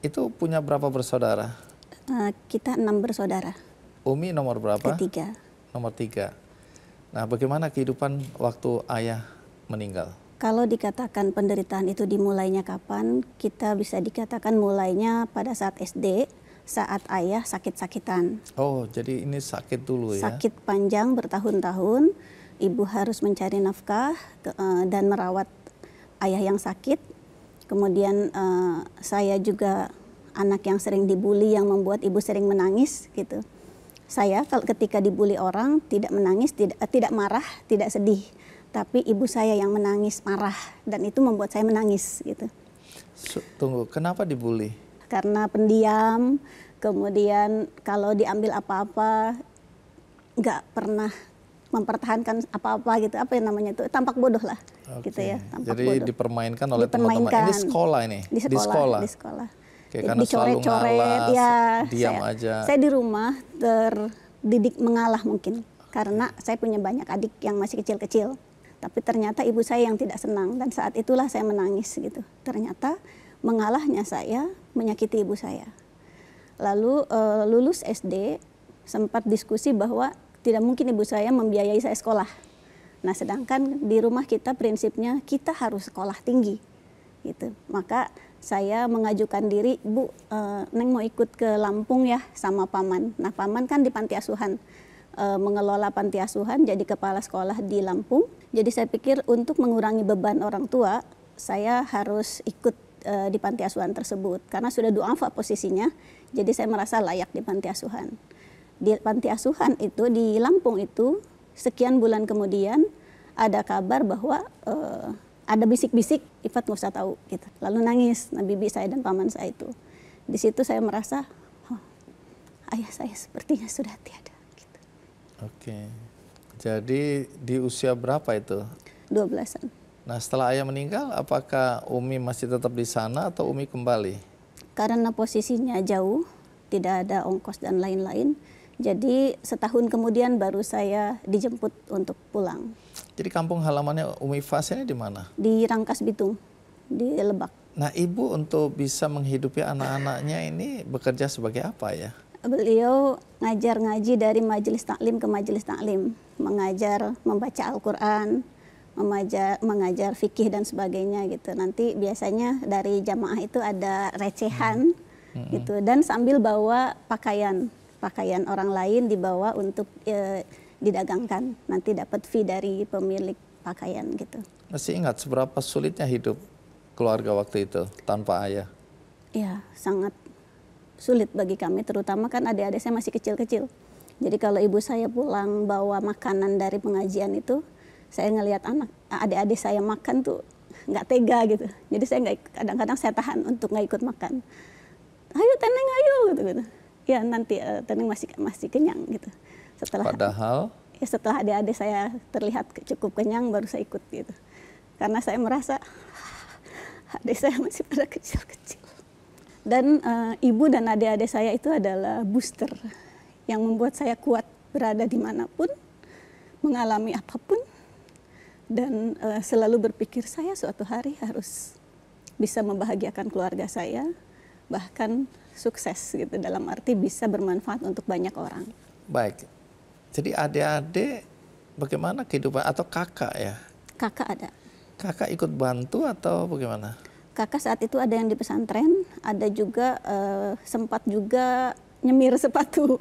Speaker 1: Itu punya berapa bersaudara?
Speaker 4: Uh, kita enam bersaudara.
Speaker 1: Umi nomor berapa? Ketiga. Nomor tiga. Nah, bagaimana kehidupan waktu ayah meninggal?
Speaker 4: Kalau dikatakan penderitaan itu dimulainya kapan, kita bisa dikatakan mulainya pada saat SD, saat ayah sakit-sakitan.
Speaker 1: Oh, jadi ini sakit dulu
Speaker 4: ya? Sakit panjang bertahun-tahun, ibu harus mencari nafkah ke, uh, dan merawat ayah yang sakit. Kemudian uh, saya juga anak yang sering dibully yang membuat ibu sering menangis gitu. Saya kalau ketika dibully orang tidak menangis, tidak uh, eh, tidak marah, tidak sedih, tapi ibu saya yang menangis marah dan itu membuat saya menangis gitu.
Speaker 1: Tunggu, kenapa dibully?
Speaker 4: karena pendiam kemudian kalau diambil apa-apa nggak pernah mempertahankan apa-apa gitu apa yang namanya itu tampak bodoh lah gitu Oke. gitu ya tampak jadi bodoh.
Speaker 1: dipermainkan oleh teman-teman ini sekolah ini di sekolah di sekolah, di sekolah. Okay, karena dicoret-coret ya diam saya,
Speaker 4: aja saya di rumah terdidik mengalah mungkin karena saya punya banyak adik yang masih kecil-kecil tapi ternyata ibu saya yang tidak senang dan saat itulah saya menangis gitu ternyata mengalahnya saya menyakiti ibu saya. Lalu uh, lulus SD sempat diskusi bahwa tidak mungkin ibu saya membiayai saya sekolah. Nah, sedangkan di rumah kita prinsipnya kita harus sekolah tinggi. Gitu. Maka saya mengajukan diri, Bu, eh, Neng mau ikut ke Lampung ya sama paman. Nah, paman kan di panti asuhan. Eh, mengelola panti asuhan jadi kepala sekolah di Lampung. Jadi saya pikir untuk mengurangi beban orang tua, saya harus ikut uh, di panti asuhan tersebut karena sudah duafa posisinya. Jadi saya merasa layak di panti asuhan. Di panti asuhan itu di Lampung itu sekian bulan kemudian ada kabar bahwa uh, ada bisik-bisik Ifat nggak usah tahu gitu. Lalu nangis nah bibi saya dan paman saya itu. Di situ saya merasa oh, ayah saya sepertinya sudah tiada gitu.
Speaker 1: Oke. Jadi di usia berapa itu?
Speaker 4: 12-an.
Speaker 1: Nah setelah ayah meninggal, apakah Umi masih tetap di sana atau Umi kembali?
Speaker 4: Karena posisinya jauh, tidak ada ongkos dan lain-lain. Jadi setahun kemudian baru saya dijemput untuk pulang.
Speaker 1: Jadi kampung halamannya Umi Fas di mana?
Speaker 4: Di Rangkas Bitung, di Lebak.
Speaker 1: Nah ibu untuk bisa menghidupi anak-anaknya ini bekerja sebagai apa ya?
Speaker 4: Beliau ngajar ngaji dari majelis taklim ke majelis taklim, mengajar membaca Al-Quran, mengajar, mengajar fikih dan sebagainya gitu. Nanti biasanya dari jamaah itu ada recehan hmm. hmm. gitu dan sambil bawa pakaian pakaian orang lain dibawa untuk e, didagangkan. Nanti dapat fee dari pemilik pakaian gitu.
Speaker 1: Masih ingat seberapa sulitnya hidup keluarga waktu itu tanpa ayah?
Speaker 4: Ya, sangat sulit bagi kami terutama kan adik-adik saya masih kecil-kecil. Jadi kalau ibu saya pulang bawa makanan dari pengajian itu saya ngelihat anak ah, adik-adik saya makan tuh nggak tega gitu jadi saya nggak kadang-kadang saya tahan untuk nggak ikut makan ayo teneng ayo gitu gitu ya nanti uh, teneng masih masih kenyang gitu setelah
Speaker 1: padahal
Speaker 4: ya setelah adik-adik saya terlihat cukup kenyang baru saya ikut gitu karena saya merasa ah, adik saya masih pada kecil-kecil dan uh, ibu dan adik-adik saya itu adalah booster yang membuat saya kuat berada dimanapun mengalami apapun dan uh, selalu berpikir saya suatu hari harus bisa membahagiakan keluarga saya bahkan sukses gitu dalam arti bisa bermanfaat untuk banyak orang.
Speaker 1: Baik. Jadi adik-adik bagaimana kehidupan atau kakak ya? Kakak ada. Kakak ikut bantu atau bagaimana?
Speaker 4: Kakak saat itu ada yang di pesantren, ada juga uh, sempat juga nyemir sepatu.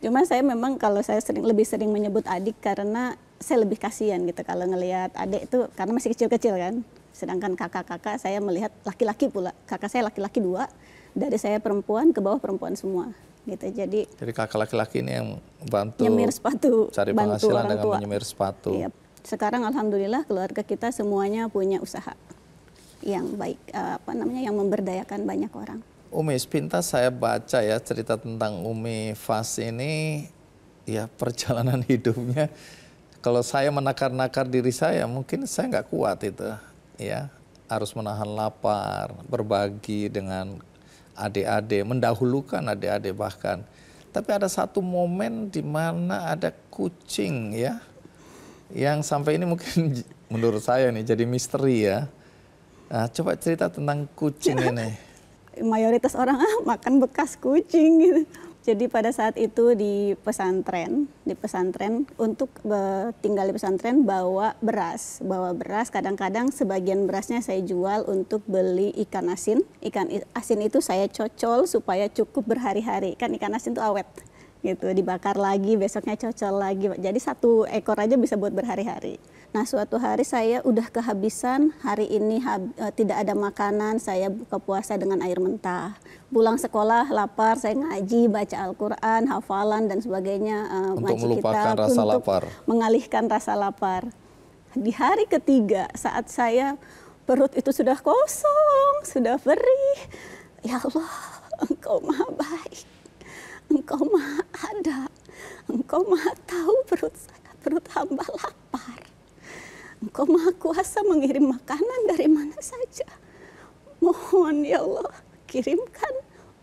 Speaker 4: Cuma saya memang kalau saya sering lebih sering menyebut adik karena saya lebih kasihan gitu kalau ngelihat adik itu karena masih kecil-kecil kan. Sedangkan kakak-kakak saya melihat laki-laki pula. Kakak saya laki-laki dua, dari saya perempuan ke bawah perempuan semua gitu. Jadi
Speaker 1: Jadi kakak laki-laki ini yang bantu nyemir sepatu, cari bantu penghasilan orang dengan tua. menyemir sepatu. Iya.
Speaker 4: Sekarang alhamdulillah keluarga kita semuanya punya usaha yang baik eh, apa namanya yang memberdayakan banyak orang.
Speaker 1: Umi sepintas saya baca ya cerita tentang Umi Fas ini ya perjalanan hidupnya kalau saya menakar-nakar diri saya, mungkin saya nggak kuat itu, ya harus menahan lapar, berbagi dengan adik-adik, mendahulukan adik-adik bahkan. Tapi ada satu momen di mana ada kucing ya, yang sampai ini mungkin menurut saya nih jadi misteri ya. Nah, coba cerita tentang kucing ini.
Speaker 4: Mayoritas orang ah makan bekas kucing gitu. Jadi pada saat itu di pesantren, di pesantren untuk tinggal di pesantren bawa beras, bawa beras. Kadang-kadang sebagian berasnya saya jual untuk beli ikan asin. Ikan asin itu saya cocol supaya cukup berhari-hari. Kan ikan asin itu awet gitu dibakar lagi besoknya cocol lagi jadi satu ekor aja bisa buat berhari-hari nah suatu hari saya udah kehabisan hari ini hab, e, tidak ada makanan saya buka puasa dengan air mentah pulang sekolah lapar saya ngaji baca Al-Quran hafalan dan sebagainya e, untuk melupakan kita, rasa untuk lapar mengalihkan rasa lapar di hari ketiga saat saya perut itu sudah kosong sudah perih ya Allah engkau maha baik Engkau maha ada. Engkau maha tahu perut saya, perut hamba lapar. Engkau maha kuasa mengirim makanan dari mana saja. Mohon ya Allah, kirimkan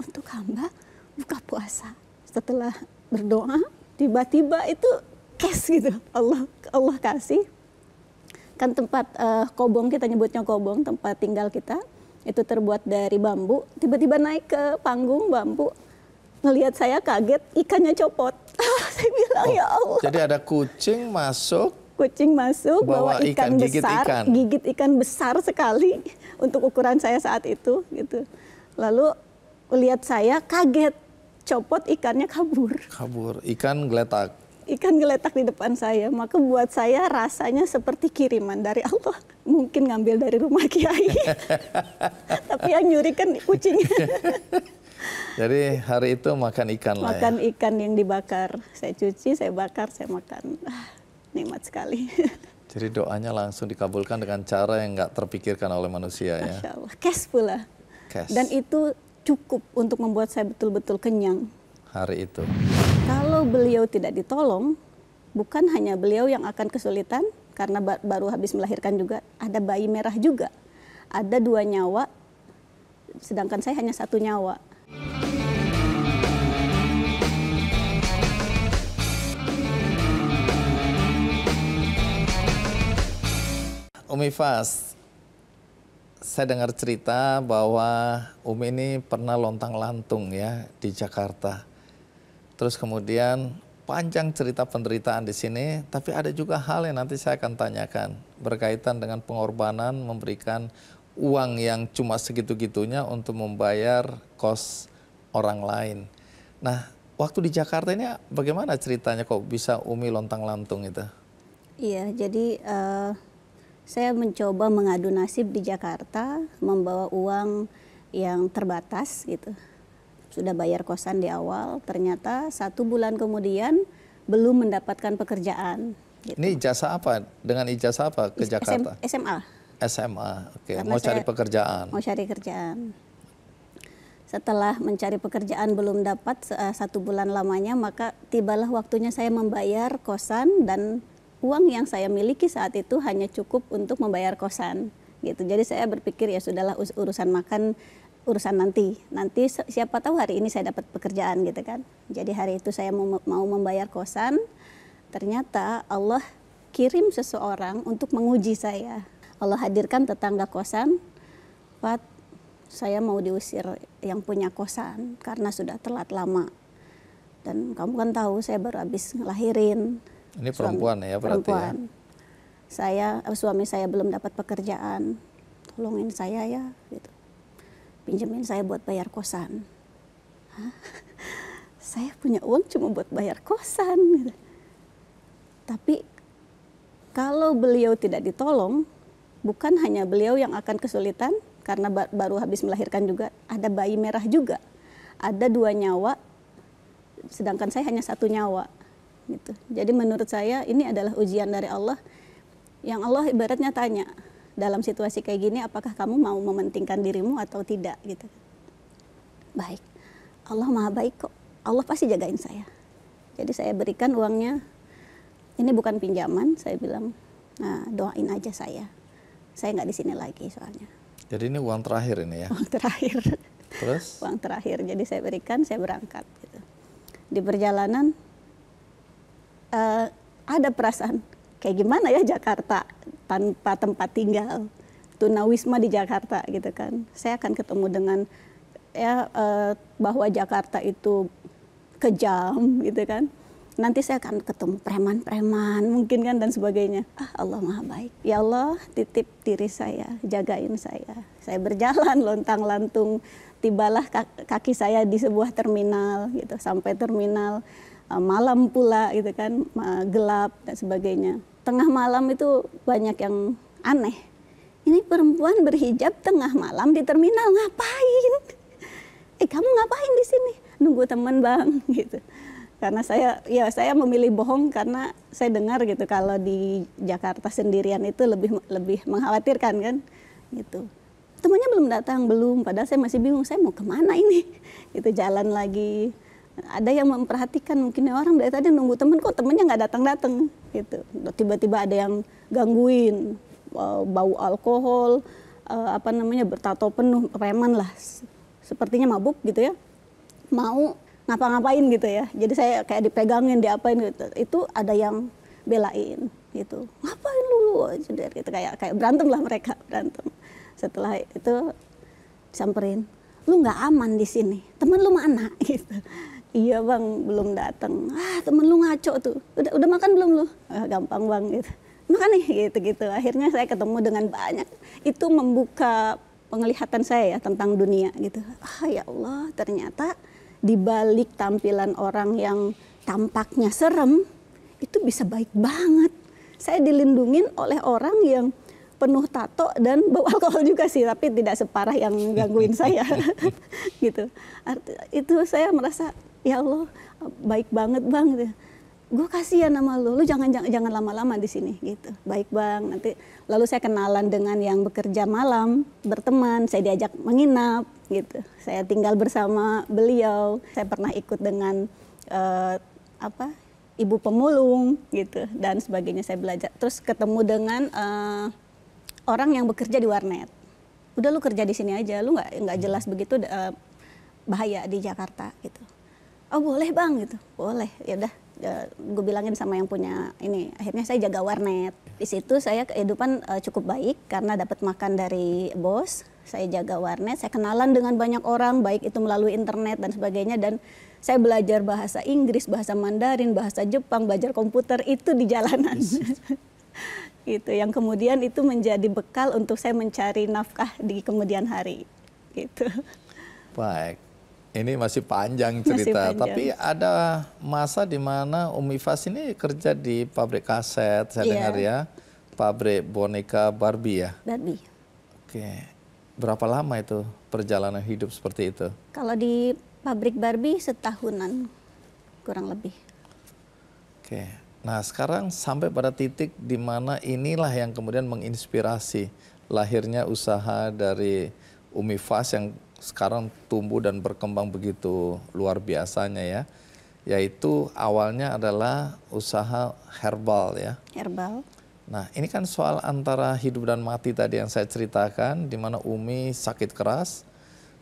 Speaker 4: untuk hamba buka puasa. Setelah berdoa, tiba-tiba itu kes gitu. Allah Allah kasih. Kan tempat uh, kobong kita nyebutnya kobong, tempat tinggal kita itu terbuat dari bambu. Tiba-tiba naik ke panggung bambu, ngelihat saya kaget ikannya copot. Ah, saya bilang ya oh, ya Allah.
Speaker 1: Jadi ada kucing masuk
Speaker 4: kucing masuk bawa, bawa ikan, ikan gigit besar, ikan. gigit ikan besar sekali untuk ukuran saya saat itu gitu. Lalu lihat saya kaget, copot ikannya kabur.
Speaker 1: Kabur, ikan geletak.
Speaker 4: Ikan geletak di depan saya, maka buat saya rasanya seperti kiriman dari Allah. Mungkin ngambil dari rumah kiai, tapi yang nyuri kan kucingnya.
Speaker 1: Jadi hari itu makan ikan lah ya. Makan ya?
Speaker 4: ikan yang dibakar. Saya cuci, saya bakar, saya makan. Ah, nikmat sekali.
Speaker 1: Jadi doanya langsung dikabulkan dengan cara yang nggak terpikirkan oleh manusia ya? Masya
Speaker 4: Allah. Cash pula. Cash. Dan itu cukup untuk membuat saya betul-betul kenyang. Hari itu. Kalau beliau tidak ditolong, bukan hanya beliau yang akan kesulitan, karena baru habis melahirkan juga, ada bayi merah juga. Ada dua nyawa, sedangkan saya hanya satu
Speaker 3: nyawa
Speaker 1: Umi Fas, saya dengar cerita bahwa Umi ini pernah lontang lantung ya di Jakarta. Terus kemudian panjang cerita penderitaan di sini, tapi ada juga hal yang nanti saya akan tanyakan berkaitan dengan pengorbanan memberikan uang yang cuma segitu-gitunya untuk membayar kos orang lain. Nah, waktu di Jakarta ini bagaimana ceritanya kok bisa Umi lontang-lantung itu?
Speaker 4: Iya, jadi uh, saya mencoba mengadu nasib di Jakarta, membawa uang yang terbatas gitu. Sudah bayar kosan di awal, ternyata satu bulan kemudian belum mendapatkan pekerjaan.
Speaker 1: Gitu. Ini ijazah apa? Dengan ijazah apa ke Jakarta? SMA. SMA. oke. Okay. mau cari pekerjaan.
Speaker 4: Mau cari kerjaan setelah mencari pekerjaan belum dapat uh, satu bulan lamanya, maka tibalah waktunya saya membayar kosan dan uang yang saya miliki saat itu hanya cukup untuk membayar kosan. Gitu. Jadi saya berpikir ya sudahlah urusan makan urusan nanti. Nanti siapa tahu hari ini saya dapat pekerjaan gitu kan. Jadi hari itu saya mau membayar kosan, ternyata Allah kirim seseorang untuk menguji saya. Allah hadirkan tetangga kosan, Pat, saya mau diusir yang punya kosan karena sudah telat lama. Dan kamu kan tahu saya baru habis ngelahirin. Ini perempuan suami, ya berarti ya? perempuan. ya. Saya eh, suami saya belum dapat pekerjaan. Tolongin saya ya gitu. Pinjemin saya buat bayar kosan. Hah? saya punya uang cuma buat bayar kosan gitu. Tapi kalau beliau tidak ditolong, bukan hanya beliau yang akan kesulitan, karena baru habis melahirkan juga ada bayi merah juga ada dua nyawa sedangkan saya hanya satu nyawa gitu jadi menurut saya ini adalah ujian dari Allah yang Allah ibaratnya tanya dalam situasi kayak gini apakah kamu mau mementingkan dirimu atau tidak gitu baik Allah maha baik kok Allah pasti jagain saya jadi saya berikan uangnya ini bukan pinjaman saya bilang nah doain aja saya saya nggak di sini lagi soalnya
Speaker 1: jadi ini uang terakhir ini ya? Uang terakhir. Terus?
Speaker 4: Uang terakhir. Jadi saya berikan, saya berangkat. Gitu. Di perjalanan uh, ada perasaan kayak gimana ya Jakarta tanpa tempat tinggal, tunawisma di Jakarta gitu kan. Saya akan ketemu dengan ya uh, bahwa Jakarta itu kejam gitu kan, nanti saya akan ketemu preman-preman mungkin kan dan sebagainya. Ah Allah maha baik. Ya Allah titip diri saya, jagain saya. Saya berjalan lontang lantung, tibalah kaki saya di sebuah terminal gitu sampai terminal eh, malam pula gitu kan gelap dan sebagainya. Tengah malam itu banyak yang aneh. Ini perempuan berhijab tengah malam di terminal ngapain? Eh kamu ngapain di sini? Nunggu teman bang gitu karena saya ya saya memilih bohong karena saya dengar gitu kalau di Jakarta sendirian itu lebih lebih mengkhawatirkan kan gitu temannya belum datang belum padahal saya masih bingung saya mau kemana ini itu jalan lagi ada yang memperhatikan mungkin ya, orang dari tadi nunggu temen kok temennya nggak datang datang gitu tiba-tiba ada yang gangguin eh, bau alkohol eh, apa namanya bertato penuh preman lah sepertinya mabuk gitu ya mau ngapa-ngapain gitu ya. Jadi saya kayak dipegangin, diapain gitu. Itu ada yang belain gitu. Ngapain lu? Gitu kayak kayak berantem lah mereka, berantem. Setelah itu samperin, lu nggak aman di sini. Temen lu mana? Gitu. Iya bang, belum datang. Ah temen lu ngaco tuh. Udah udah makan belum lu? Ah, gampang bang gitu. Makan nih gitu-gitu. Akhirnya saya ketemu dengan banyak. Itu membuka penglihatan saya ya tentang dunia gitu. Ah ya Allah ternyata di balik tampilan orang yang tampaknya serem itu bisa baik banget. Saya dilindungin oleh orang yang penuh tato dan bau alkohol juga sih, tapi tidak separah yang gangguin saya. gitu. Arti, itu saya merasa ya Allah baik banget bang gue kasihan sama lu, lu jangan jangan, jangan lama-lama di sini gitu. Baik bang, nanti lalu saya kenalan dengan yang bekerja malam, berteman, saya diajak menginap gitu. Saya tinggal bersama beliau, saya pernah ikut dengan uh, apa ibu pemulung gitu dan sebagainya saya belajar. Terus ketemu dengan uh, orang yang bekerja di warnet. Udah lu kerja di sini aja, lu nggak nggak jelas begitu uh, bahaya di Jakarta gitu. Oh boleh bang gitu, boleh ya udah Ya, gue bilangin sama yang punya ini akhirnya saya jaga warnet di situ saya kehidupan uh, cukup baik karena dapat makan dari bos saya jaga warnet saya kenalan dengan banyak orang baik itu melalui internet dan sebagainya dan saya belajar bahasa Inggris bahasa Mandarin bahasa Jepang belajar komputer itu di jalanan yes. gitu yang kemudian itu menjadi bekal untuk saya mencari nafkah di kemudian hari gitu
Speaker 1: baik ini masih panjang cerita, masih panjang. tapi ada masa di mana Umi Fas ini kerja di pabrik kaset, saya yeah. dengar ya, pabrik boneka Barbie ya. Barbie. Oke, berapa lama itu perjalanan hidup seperti itu?
Speaker 4: Kalau di pabrik Barbie setahunan kurang lebih.
Speaker 1: Oke, nah sekarang sampai pada titik di mana inilah yang kemudian menginspirasi lahirnya usaha dari Umi Fas yang sekarang tumbuh dan berkembang begitu luar biasanya ya. Yaitu awalnya adalah usaha herbal ya. Herbal. Nah ini kan soal antara hidup dan mati tadi yang saya ceritakan, di mana Umi sakit keras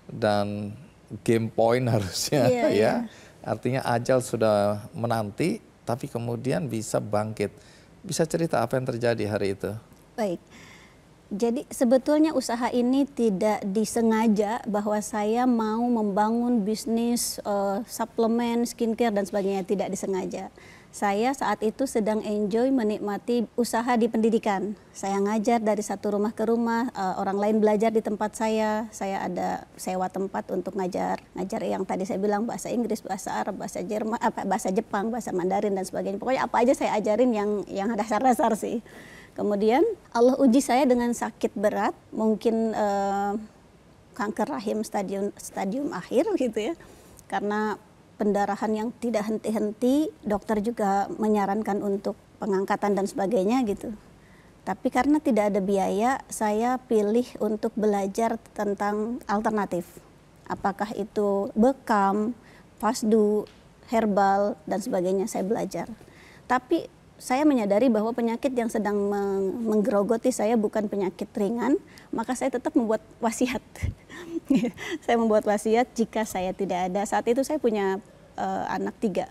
Speaker 1: dan game point harusnya yeah, iya. ya. Yeah. Artinya ajal sudah menanti, tapi kemudian bisa bangkit. Bisa cerita apa yang terjadi hari itu?
Speaker 4: Baik. Jadi sebetulnya usaha ini tidak disengaja bahwa saya mau membangun bisnis uh, suplemen, skincare dan sebagainya tidak disengaja. Saya saat itu sedang enjoy menikmati usaha di pendidikan. Saya ngajar dari satu rumah ke rumah, uh, orang lain belajar di tempat saya. Saya ada sewa tempat untuk ngajar, ngajar yang tadi saya bilang bahasa Inggris, bahasa Arab, bahasa Jerman, apa bahasa Jepang, bahasa Mandarin dan sebagainya. Pokoknya apa aja saya ajarin yang yang dasar-dasar sih Kemudian Allah uji saya dengan sakit berat, mungkin uh, kanker rahim stadium stadium akhir gitu ya. Karena pendarahan yang tidak henti-henti, dokter juga menyarankan untuk pengangkatan dan sebagainya gitu. Tapi karena tidak ada biaya, saya pilih untuk belajar tentang alternatif. Apakah itu bekam, fasdu, herbal dan sebagainya saya belajar. Tapi saya menyadari bahwa penyakit yang sedang menggerogoti saya bukan penyakit ringan, maka saya tetap membuat wasiat. saya membuat wasiat jika saya tidak ada. Saat itu saya punya uh, anak tiga.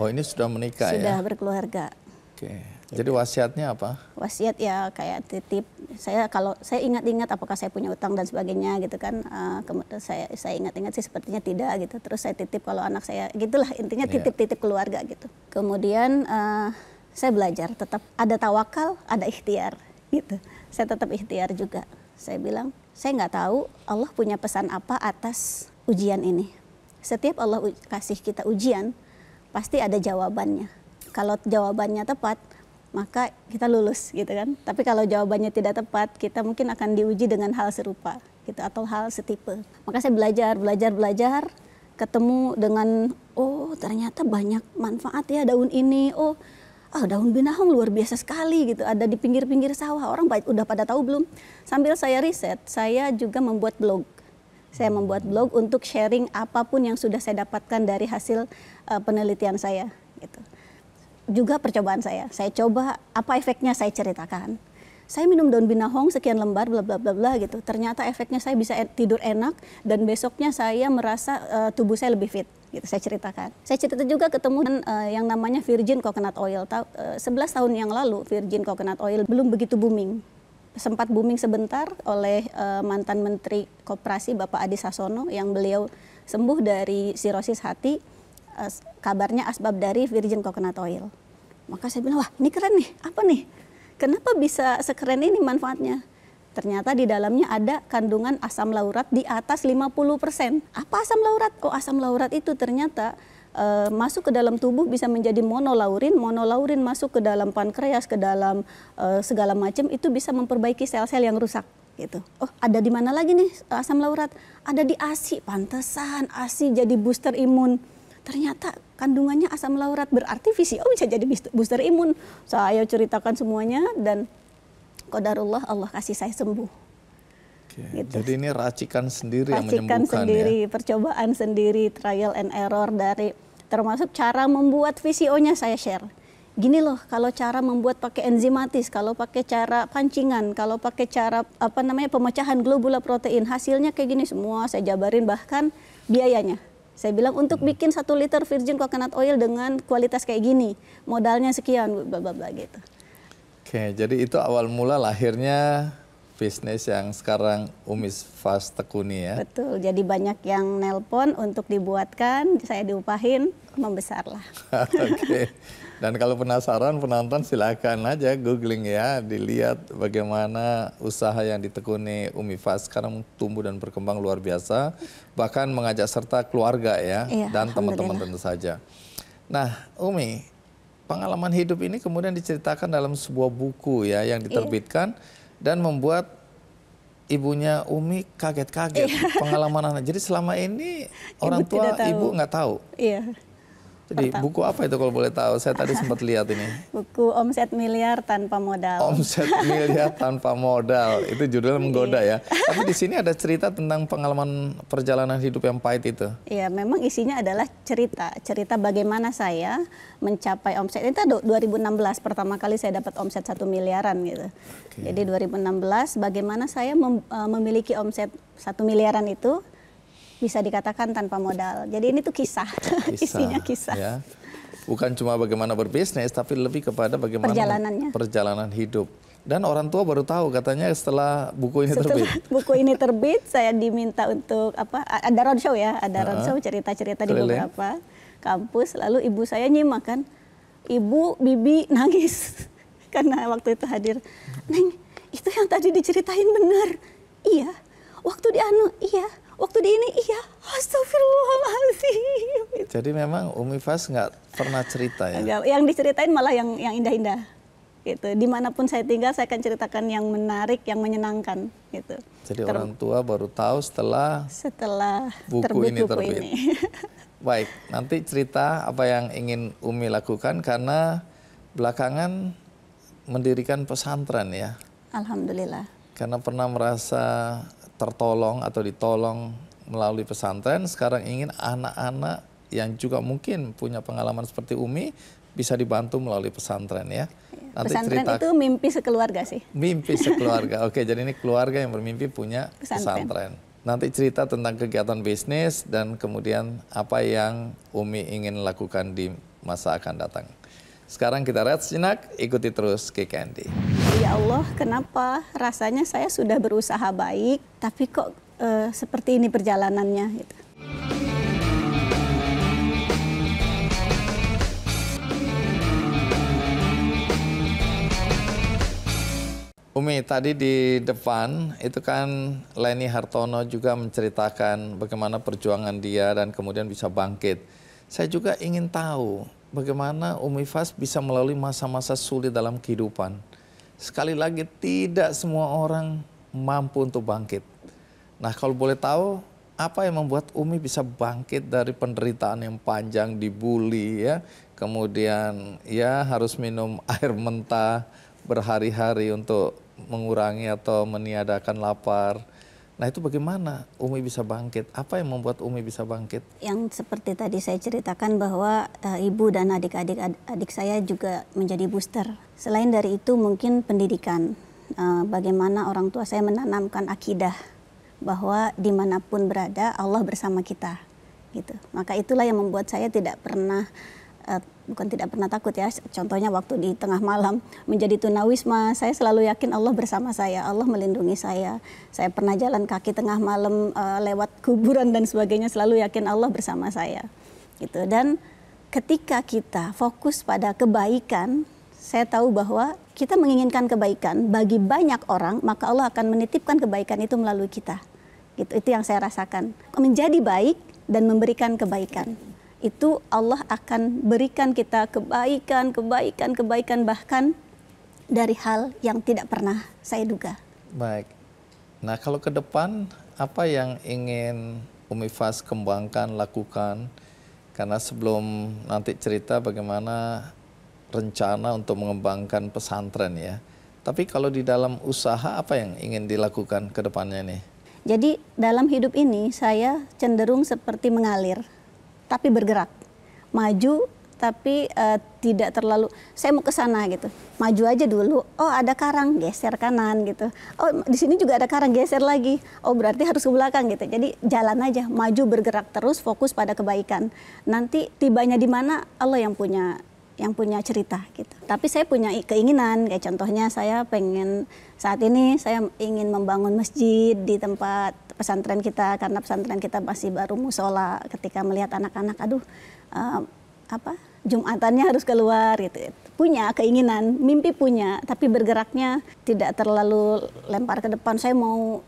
Speaker 1: Oh ini sudah menikah sudah ya? Sudah
Speaker 4: berkeluarga.
Speaker 1: Oke. Okay. Jadi gitu. wasiatnya apa?
Speaker 4: Wasiat ya kayak titip. Saya kalau saya ingat-ingat apakah saya punya utang dan sebagainya gitu kan. Uh, eh, kemudian saya saya ingat-ingat sih sepertinya tidak gitu. Terus saya titip kalau anak saya gitulah intinya iya. titip-titip keluarga gitu. Kemudian uh, saya belajar tetap ada tawakal, ada ikhtiar gitu. Saya tetap ikhtiar juga. Saya bilang saya nggak tahu Allah punya pesan apa atas ujian ini. Setiap Allah kasih kita ujian pasti ada jawabannya. Kalau jawabannya tepat maka kita lulus gitu kan. Tapi kalau jawabannya tidak tepat, kita mungkin akan diuji dengan hal serupa gitu atau hal setipe. Maka saya belajar, belajar, belajar, ketemu dengan oh ternyata banyak manfaat ya daun ini. Oh, oh daun binahong luar biasa sekali gitu. Ada di pinggir-pinggir sawah. Orang baik udah pada tahu belum? Sambil saya riset, saya juga membuat blog saya membuat blog untuk sharing apapun yang sudah saya dapatkan dari hasil uh, penelitian saya gitu juga percobaan saya. Saya coba apa efeknya saya ceritakan. Saya minum daun binahong sekian lembar bla bla bla bla gitu. Ternyata efeknya saya bisa tidur enak dan besoknya saya merasa uh, tubuh saya lebih fit gitu saya ceritakan. Saya cerita juga ketemu uh, yang namanya virgin coconut oil. Ta uh, eh, 11 tahun yang lalu virgin coconut oil belum begitu booming. Sempat booming sebentar oleh uh, mantan menteri koperasi Bapak Adi Sasono yang beliau sembuh dari sirosis hati uh, kabarnya asbab dari virgin coconut oil. Maka saya bilang, wah ini keren nih, apa nih? Kenapa bisa sekeren ini manfaatnya? Ternyata di dalamnya ada kandungan asam laurat di atas 50%. Apa asam laurat? Kok oh, asam laurat itu ternyata e, masuk ke dalam tubuh bisa menjadi monolaurin. Monolaurin masuk ke dalam pankreas, ke dalam e, segala macam itu bisa memperbaiki sel-sel yang rusak gitu. Oh, ada di mana lagi nih eh, asam laurat? Ada di ASI, pantesan ASI jadi booster imun. Ternyata kandungannya asam laurat berarti VCO oh, bisa jadi booster imun. Saya ceritakan semuanya dan kodarullah Allah kasih saya sembuh.
Speaker 1: Oke. Gitu. Jadi ini racikan sendiri racikan yang menyembuhkan ya? sendiri, ya.
Speaker 4: percobaan sendiri, trial and error dari termasuk cara membuat VCO-nya saya share. Gini loh, kalau cara membuat pakai enzimatis, kalau pakai cara pancingan, kalau pakai cara apa namanya pemecahan globula protein, hasilnya kayak gini semua saya jabarin bahkan biayanya. Saya bilang untuk hmm. bikin satu liter virgin coconut oil dengan kualitas kayak gini, modalnya sekian, bla bla bla gitu.
Speaker 1: Oke, jadi itu awal mula lahirnya bisnis yang sekarang Umis Fast tekuni ya.
Speaker 4: Betul, jadi banyak yang nelpon untuk dibuatkan, saya diupahin, membesarlah.
Speaker 1: Oke. Dan kalau penasaran penonton silakan aja googling ya, dilihat bagaimana usaha yang ditekuni Umi Fas sekarang tumbuh dan berkembang luar biasa, bahkan mengajak serta keluarga ya iya, dan teman-teman tentu saja. Nah, Umi, pengalaman hidup ini kemudian diceritakan dalam sebuah buku ya yang iya. diterbitkan iya. dan membuat ibunya Umi kaget-kaget iya. pengalaman anak. Jadi selama ini orang ibu tua tahu. ibu nggak tahu. Iya. Jadi pertama. buku apa itu kalau boleh tahu? Saya tadi sempat lihat ini.
Speaker 4: Buku Omset Miliar Tanpa Modal. Omset Miliar
Speaker 1: Tanpa Modal. Itu judulnya iya. menggoda ya. Tapi di sini ada cerita tentang pengalaman perjalanan hidup yang pahit itu.
Speaker 4: Iya, memang isinya adalah cerita. Cerita bagaimana saya mencapai omset. Itu 2016 pertama kali saya dapat omset satu miliaran gitu. Okay. Jadi 2016 bagaimana saya mem eh, memiliki omset satu miliaran itu bisa dikatakan tanpa modal. Jadi ini tuh kisah, kisah isinya kisah. Ya.
Speaker 1: Bukan cuma bagaimana berbisnis, tapi lebih kepada bagaimana perjalanannya. perjalanan hidup. Dan orang tua baru tahu katanya setelah buku ini setelah terbit.
Speaker 4: buku ini terbit, saya diminta untuk apa? Ada roadshow ya, ada uh roadshow cerita-cerita di beberapa kampus. Lalu ibu saya nyimak kan, ibu bibi nangis karena waktu itu hadir. Neng, itu yang tadi diceritain benar. Iya. Waktu di anu, iya waktu di ini iya astagfirullahaladzim
Speaker 1: jadi memang Umi Fas nggak pernah cerita ya
Speaker 4: yang diceritain malah yang yang indah-indah gitu dimanapun saya tinggal saya akan ceritakan yang menarik yang menyenangkan gitu
Speaker 1: jadi Ter orang tua baru tahu setelah
Speaker 4: setelah buku terbit, ini terbit buku ini.
Speaker 1: baik nanti cerita apa yang ingin Umi lakukan karena belakangan mendirikan pesantren ya
Speaker 4: alhamdulillah
Speaker 1: karena pernah merasa tertolong atau ditolong melalui pesantren sekarang ingin anak-anak yang juga mungkin punya pengalaman seperti Umi bisa dibantu melalui pesantren ya. Iya. Nanti pesantren cerita, itu
Speaker 4: mimpi sekeluarga sih.
Speaker 1: Mimpi sekeluarga. Oke, jadi ini keluarga yang bermimpi punya pesantren. pesantren. Nanti cerita tentang kegiatan bisnis dan kemudian apa yang Umi ingin lakukan di masa akan datang. Sekarang kita lihat sinak, ikuti terus ke Candy.
Speaker 4: Ya Allah, kenapa rasanya saya sudah berusaha baik, tapi kok eh, seperti ini perjalanannya gitu.
Speaker 1: Umi, tadi di depan itu kan Leni Hartono juga menceritakan bagaimana perjuangan dia dan kemudian bisa bangkit. Saya juga ingin tahu bagaimana Umi Fas bisa melalui masa-masa sulit dalam kehidupan. Sekali lagi tidak semua orang mampu untuk bangkit. Nah kalau boleh tahu apa yang membuat Umi bisa bangkit dari penderitaan yang panjang, dibully ya, kemudian ya harus minum air mentah berhari-hari untuk mengurangi atau meniadakan lapar, Nah itu bagaimana Umi bisa bangkit? Apa yang membuat Umi bisa bangkit?
Speaker 4: Yang seperti tadi saya ceritakan bahwa uh, ibu dan adik-adik adik saya juga menjadi booster. Selain dari itu mungkin pendidikan. Uh, bagaimana orang tua saya menanamkan akidah bahwa dimanapun berada Allah bersama kita. Gitu. Maka itulah yang membuat saya tidak pernah Eh, bukan tidak pernah takut ya. Contohnya waktu di tengah malam menjadi tunawisma, saya selalu yakin Allah bersama saya, Allah melindungi saya. Saya pernah jalan kaki tengah malam uh, lewat kuburan dan sebagainya, selalu yakin Allah bersama saya. Gitu. Dan ketika kita fokus pada kebaikan, saya tahu bahwa kita menginginkan kebaikan bagi banyak orang, maka Allah akan menitipkan kebaikan itu melalui kita. Gitu. Itu yang saya rasakan. Menjadi baik dan memberikan kebaikan itu Allah akan berikan kita kebaikan, kebaikan, kebaikan bahkan dari hal yang tidak pernah saya duga.
Speaker 1: Baik. Nah, kalau ke depan apa yang ingin Umi Fas kembangkan, lakukan? Karena sebelum nanti cerita bagaimana rencana untuk mengembangkan pesantren ya. Tapi kalau di dalam usaha apa yang ingin dilakukan ke depannya nih?
Speaker 4: Jadi dalam hidup ini saya cenderung seperti mengalir tapi bergerak. Maju tapi uh, tidak terlalu saya mau ke sana gitu. Maju aja dulu. Oh, ada karang, geser kanan gitu. Oh, di sini juga ada karang, geser lagi. Oh, berarti harus ke belakang gitu. Jadi jalan aja, maju bergerak terus fokus pada kebaikan. Nanti tibanya di mana Allah yang punya yang punya cerita gitu. Tapi saya punya keinginan kayak contohnya saya pengen saat ini saya ingin membangun masjid di tempat pesantren kita karena pesantren kita masih baru musola ketika melihat anak-anak aduh uh, apa jumatannya harus keluar gitu. Punya keinginan, mimpi punya, tapi bergeraknya tidak terlalu lempar ke depan. Saya mau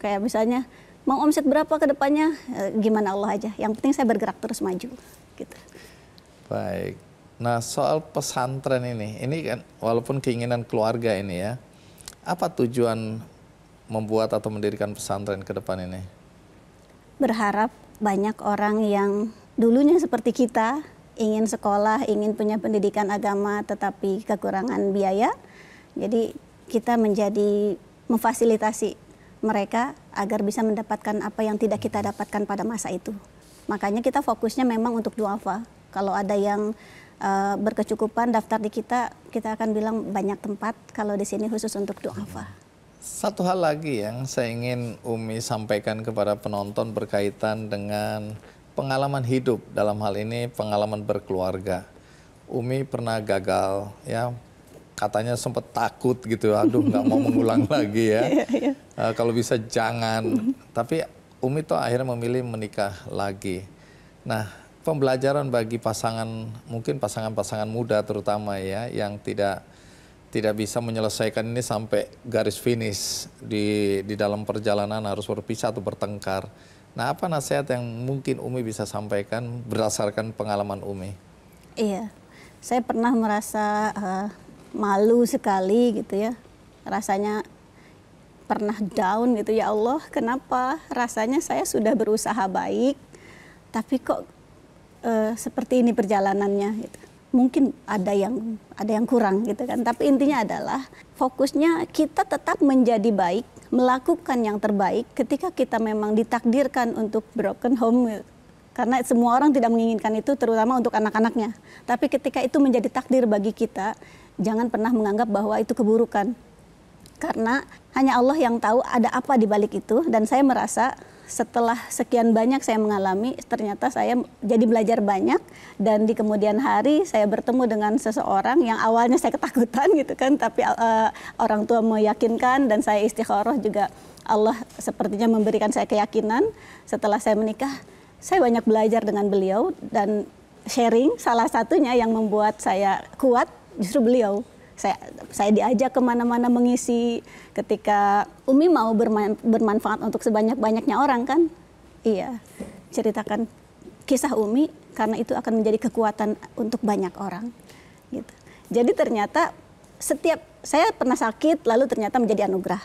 Speaker 4: kayak misalnya mau omset berapa ke depannya e, gimana Allah aja. Yang penting saya bergerak terus maju gitu.
Speaker 1: Baik. Nah soal pesantren ini, ini kan walaupun keinginan keluarga ini ya, apa tujuan membuat atau mendirikan pesantren ke depan ini?
Speaker 4: Berharap banyak orang yang dulunya seperti kita, ingin sekolah, ingin punya pendidikan agama, tetapi kekurangan biaya. Jadi kita menjadi memfasilitasi mereka agar bisa mendapatkan apa yang tidak kita dapatkan pada masa itu. Makanya kita fokusnya memang untuk duafa. Kalau ada yang uh, berkecukupan daftar di kita, kita akan bilang banyak tempat. Kalau di sini khusus untuk duafa. Satu
Speaker 1: hal lagi yang saya ingin Umi sampaikan kepada penonton berkaitan dengan pengalaman hidup dalam hal ini pengalaman berkeluarga. Umi pernah gagal ya katanya sempat takut gitu aduh nggak mau mengulang lagi ya uh, kalau bisa jangan mm-hmm. tapi Umi tuh akhirnya memilih menikah lagi nah pembelajaran bagi pasangan mungkin pasangan-pasangan muda terutama ya yang tidak tidak bisa menyelesaikan ini sampai garis finish di di dalam perjalanan harus berpisah atau bertengkar. Nah, apa nasihat yang mungkin Umi bisa sampaikan berdasarkan pengalaman Umi?
Speaker 4: Iya. Saya pernah merasa uh, malu sekali gitu ya. Rasanya pernah down gitu ya Allah, kenapa rasanya saya sudah berusaha baik tapi kok uh, seperti ini perjalanannya gitu. Mungkin ada yang ada yang kurang gitu kan. Tapi intinya adalah fokusnya kita tetap menjadi baik, melakukan yang terbaik ketika kita memang ditakdirkan untuk broken home gitu karena semua orang tidak menginginkan itu terutama untuk anak-anaknya. Tapi ketika itu menjadi takdir bagi kita, jangan pernah menganggap bahwa itu keburukan. Karena hanya Allah yang tahu ada apa di balik itu dan saya merasa setelah sekian banyak saya mengalami, ternyata saya jadi belajar banyak dan di kemudian hari saya bertemu dengan seseorang yang awalnya saya ketakutan gitu kan, tapi uh, orang tua meyakinkan dan saya istikharah juga Allah sepertinya memberikan saya keyakinan. Setelah saya menikah, saya banyak belajar dengan beliau dan sharing salah satunya yang membuat saya kuat justru beliau saya saya diajak kemana-mana mengisi ketika Umi mau berman, bermanfaat untuk sebanyak-banyaknya orang kan iya ceritakan kisah Umi karena itu akan menjadi kekuatan untuk banyak orang gitu jadi ternyata setiap saya pernah sakit lalu ternyata menjadi anugerah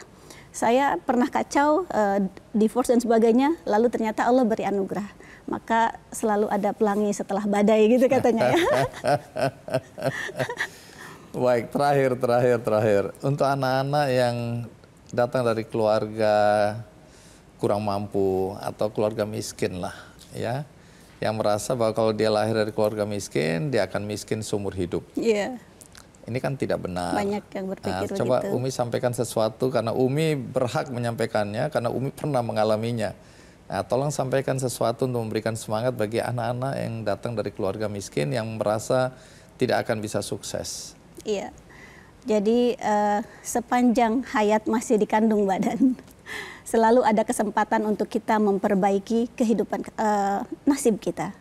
Speaker 4: saya pernah kacau uh, divorce dan sebagainya lalu ternyata Allah beri anugerah maka selalu ada pelangi setelah badai gitu katanya ya
Speaker 1: Baik, terakhir, terakhir, terakhir. Untuk anak-anak yang datang dari keluarga kurang mampu atau keluarga miskin lah, ya, yang merasa bahwa kalau dia lahir dari keluarga miskin, dia akan miskin seumur hidup. Iya. Yeah. Ini kan tidak benar.
Speaker 4: Banyak yang nah, berpikir nah, Coba Umi
Speaker 1: sampaikan sesuatu karena Umi berhak menyampaikannya karena Umi pernah mengalaminya. Nah, tolong sampaikan sesuatu untuk memberikan semangat bagi anak-anak yang datang dari keluarga miskin yang merasa tidak akan bisa sukses.
Speaker 4: Iya. Jadi uh, sepanjang hayat masih dikandung badan, selalu ada kesempatan untuk kita memperbaiki kehidupan uh, nasib kita.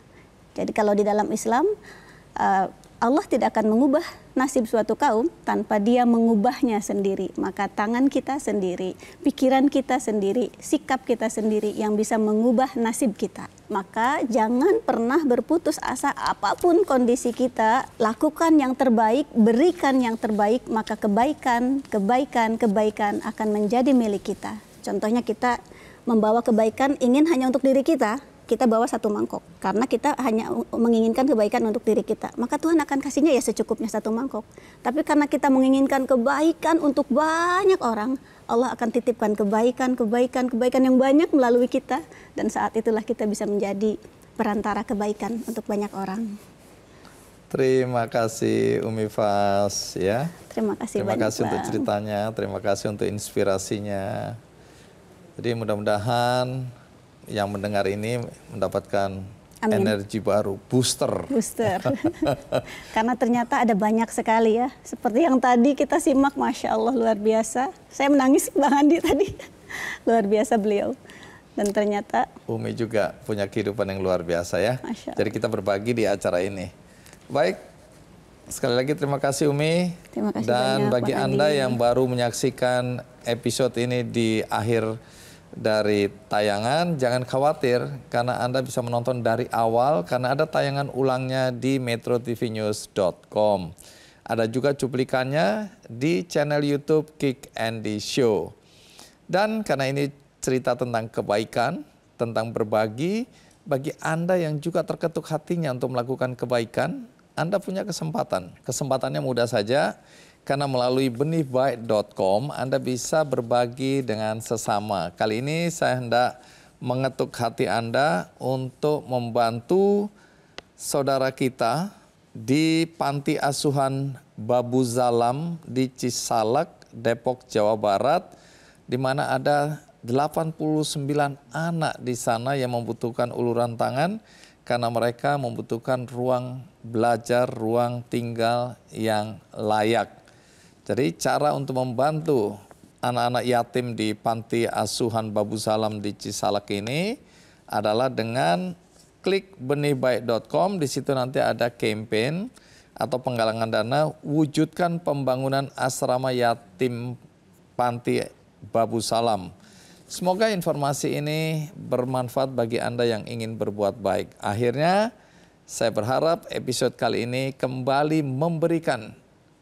Speaker 4: Jadi kalau di dalam Islam uh, Allah tidak akan mengubah nasib suatu kaum tanpa dia mengubahnya sendiri. Maka tangan kita sendiri, pikiran kita sendiri, sikap kita sendiri yang bisa mengubah nasib kita maka jangan pernah berputus asa apapun kondisi kita, lakukan yang terbaik, berikan yang terbaik, maka kebaikan, kebaikan, kebaikan akan menjadi milik kita. Contohnya kita membawa kebaikan ingin hanya untuk diri kita, kita bawa satu mangkok karena kita hanya menginginkan kebaikan untuk diri kita maka Tuhan akan kasihnya ya secukupnya satu mangkok tapi karena kita menginginkan kebaikan untuk banyak orang Allah akan titipkan kebaikan, kebaikan, kebaikan yang banyak melalui kita dan saat itulah kita bisa menjadi perantara kebaikan untuk banyak orang.
Speaker 1: Terima kasih Umi Fas ya.
Speaker 4: Terima kasih Terima banyak, kasih untuk ceritanya,
Speaker 1: terima kasih untuk inspirasinya. Jadi mudah-mudahan yang mendengar ini mendapatkan Amin. energi baru, booster. Booster.
Speaker 4: Karena ternyata ada banyak sekali ya. Seperti yang tadi kita simak, Masya Allah luar biasa. Saya menangis Bang Andi tadi. luar biasa beliau. Dan ternyata...
Speaker 1: Umi juga punya kehidupan yang luar biasa ya. Jadi kita berbagi di acara ini. Baik, sekali lagi terima kasih Umi. Terima kasih Dan banyak, bagi Anda Andi. yang baru menyaksikan episode ini di akhir dari tayangan, jangan khawatir karena Anda bisa menonton dari awal karena ada tayangan ulangnya di metrotvnews.com. Ada juga cuplikannya di channel YouTube Kick Andy Show. Dan karena ini cerita tentang kebaikan, tentang berbagi, bagi Anda yang juga terketuk hatinya untuk melakukan kebaikan, Anda punya kesempatan. Kesempatannya mudah saja, karena melalui benihbaik.com Anda bisa berbagi dengan sesama. Kali ini saya hendak mengetuk hati Anda untuk membantu saudara kita di Panti Asuhan Babu Zalam di Cisalak, Depok, Jawa Barat, di mana ada 89 anak di sana yang membutuhkan uluran tangan karena mereka membutuhkan ruang belajar, ruang tinggal yang layak. Jadi cara untuk membantu anak-anak yatim di panti asuhan Babu Salam di Cisalak ini adalah dengan klik benihbaik.com di situ nanti ada campaign atau penggalangan dana wujudkan pembangunan asrama yatim panti Babu Salam. Semoga informasi ini bermanfaat bagi Anda yang ingin berbuat baik. Akhirnya, saya berharap episode kali ini kembali memberikan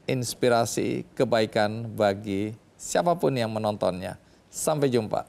Speaker 1: inspirasi kebaikan bagi siapapun yang menontonnya.
Speaker 3: Sampai jumpa.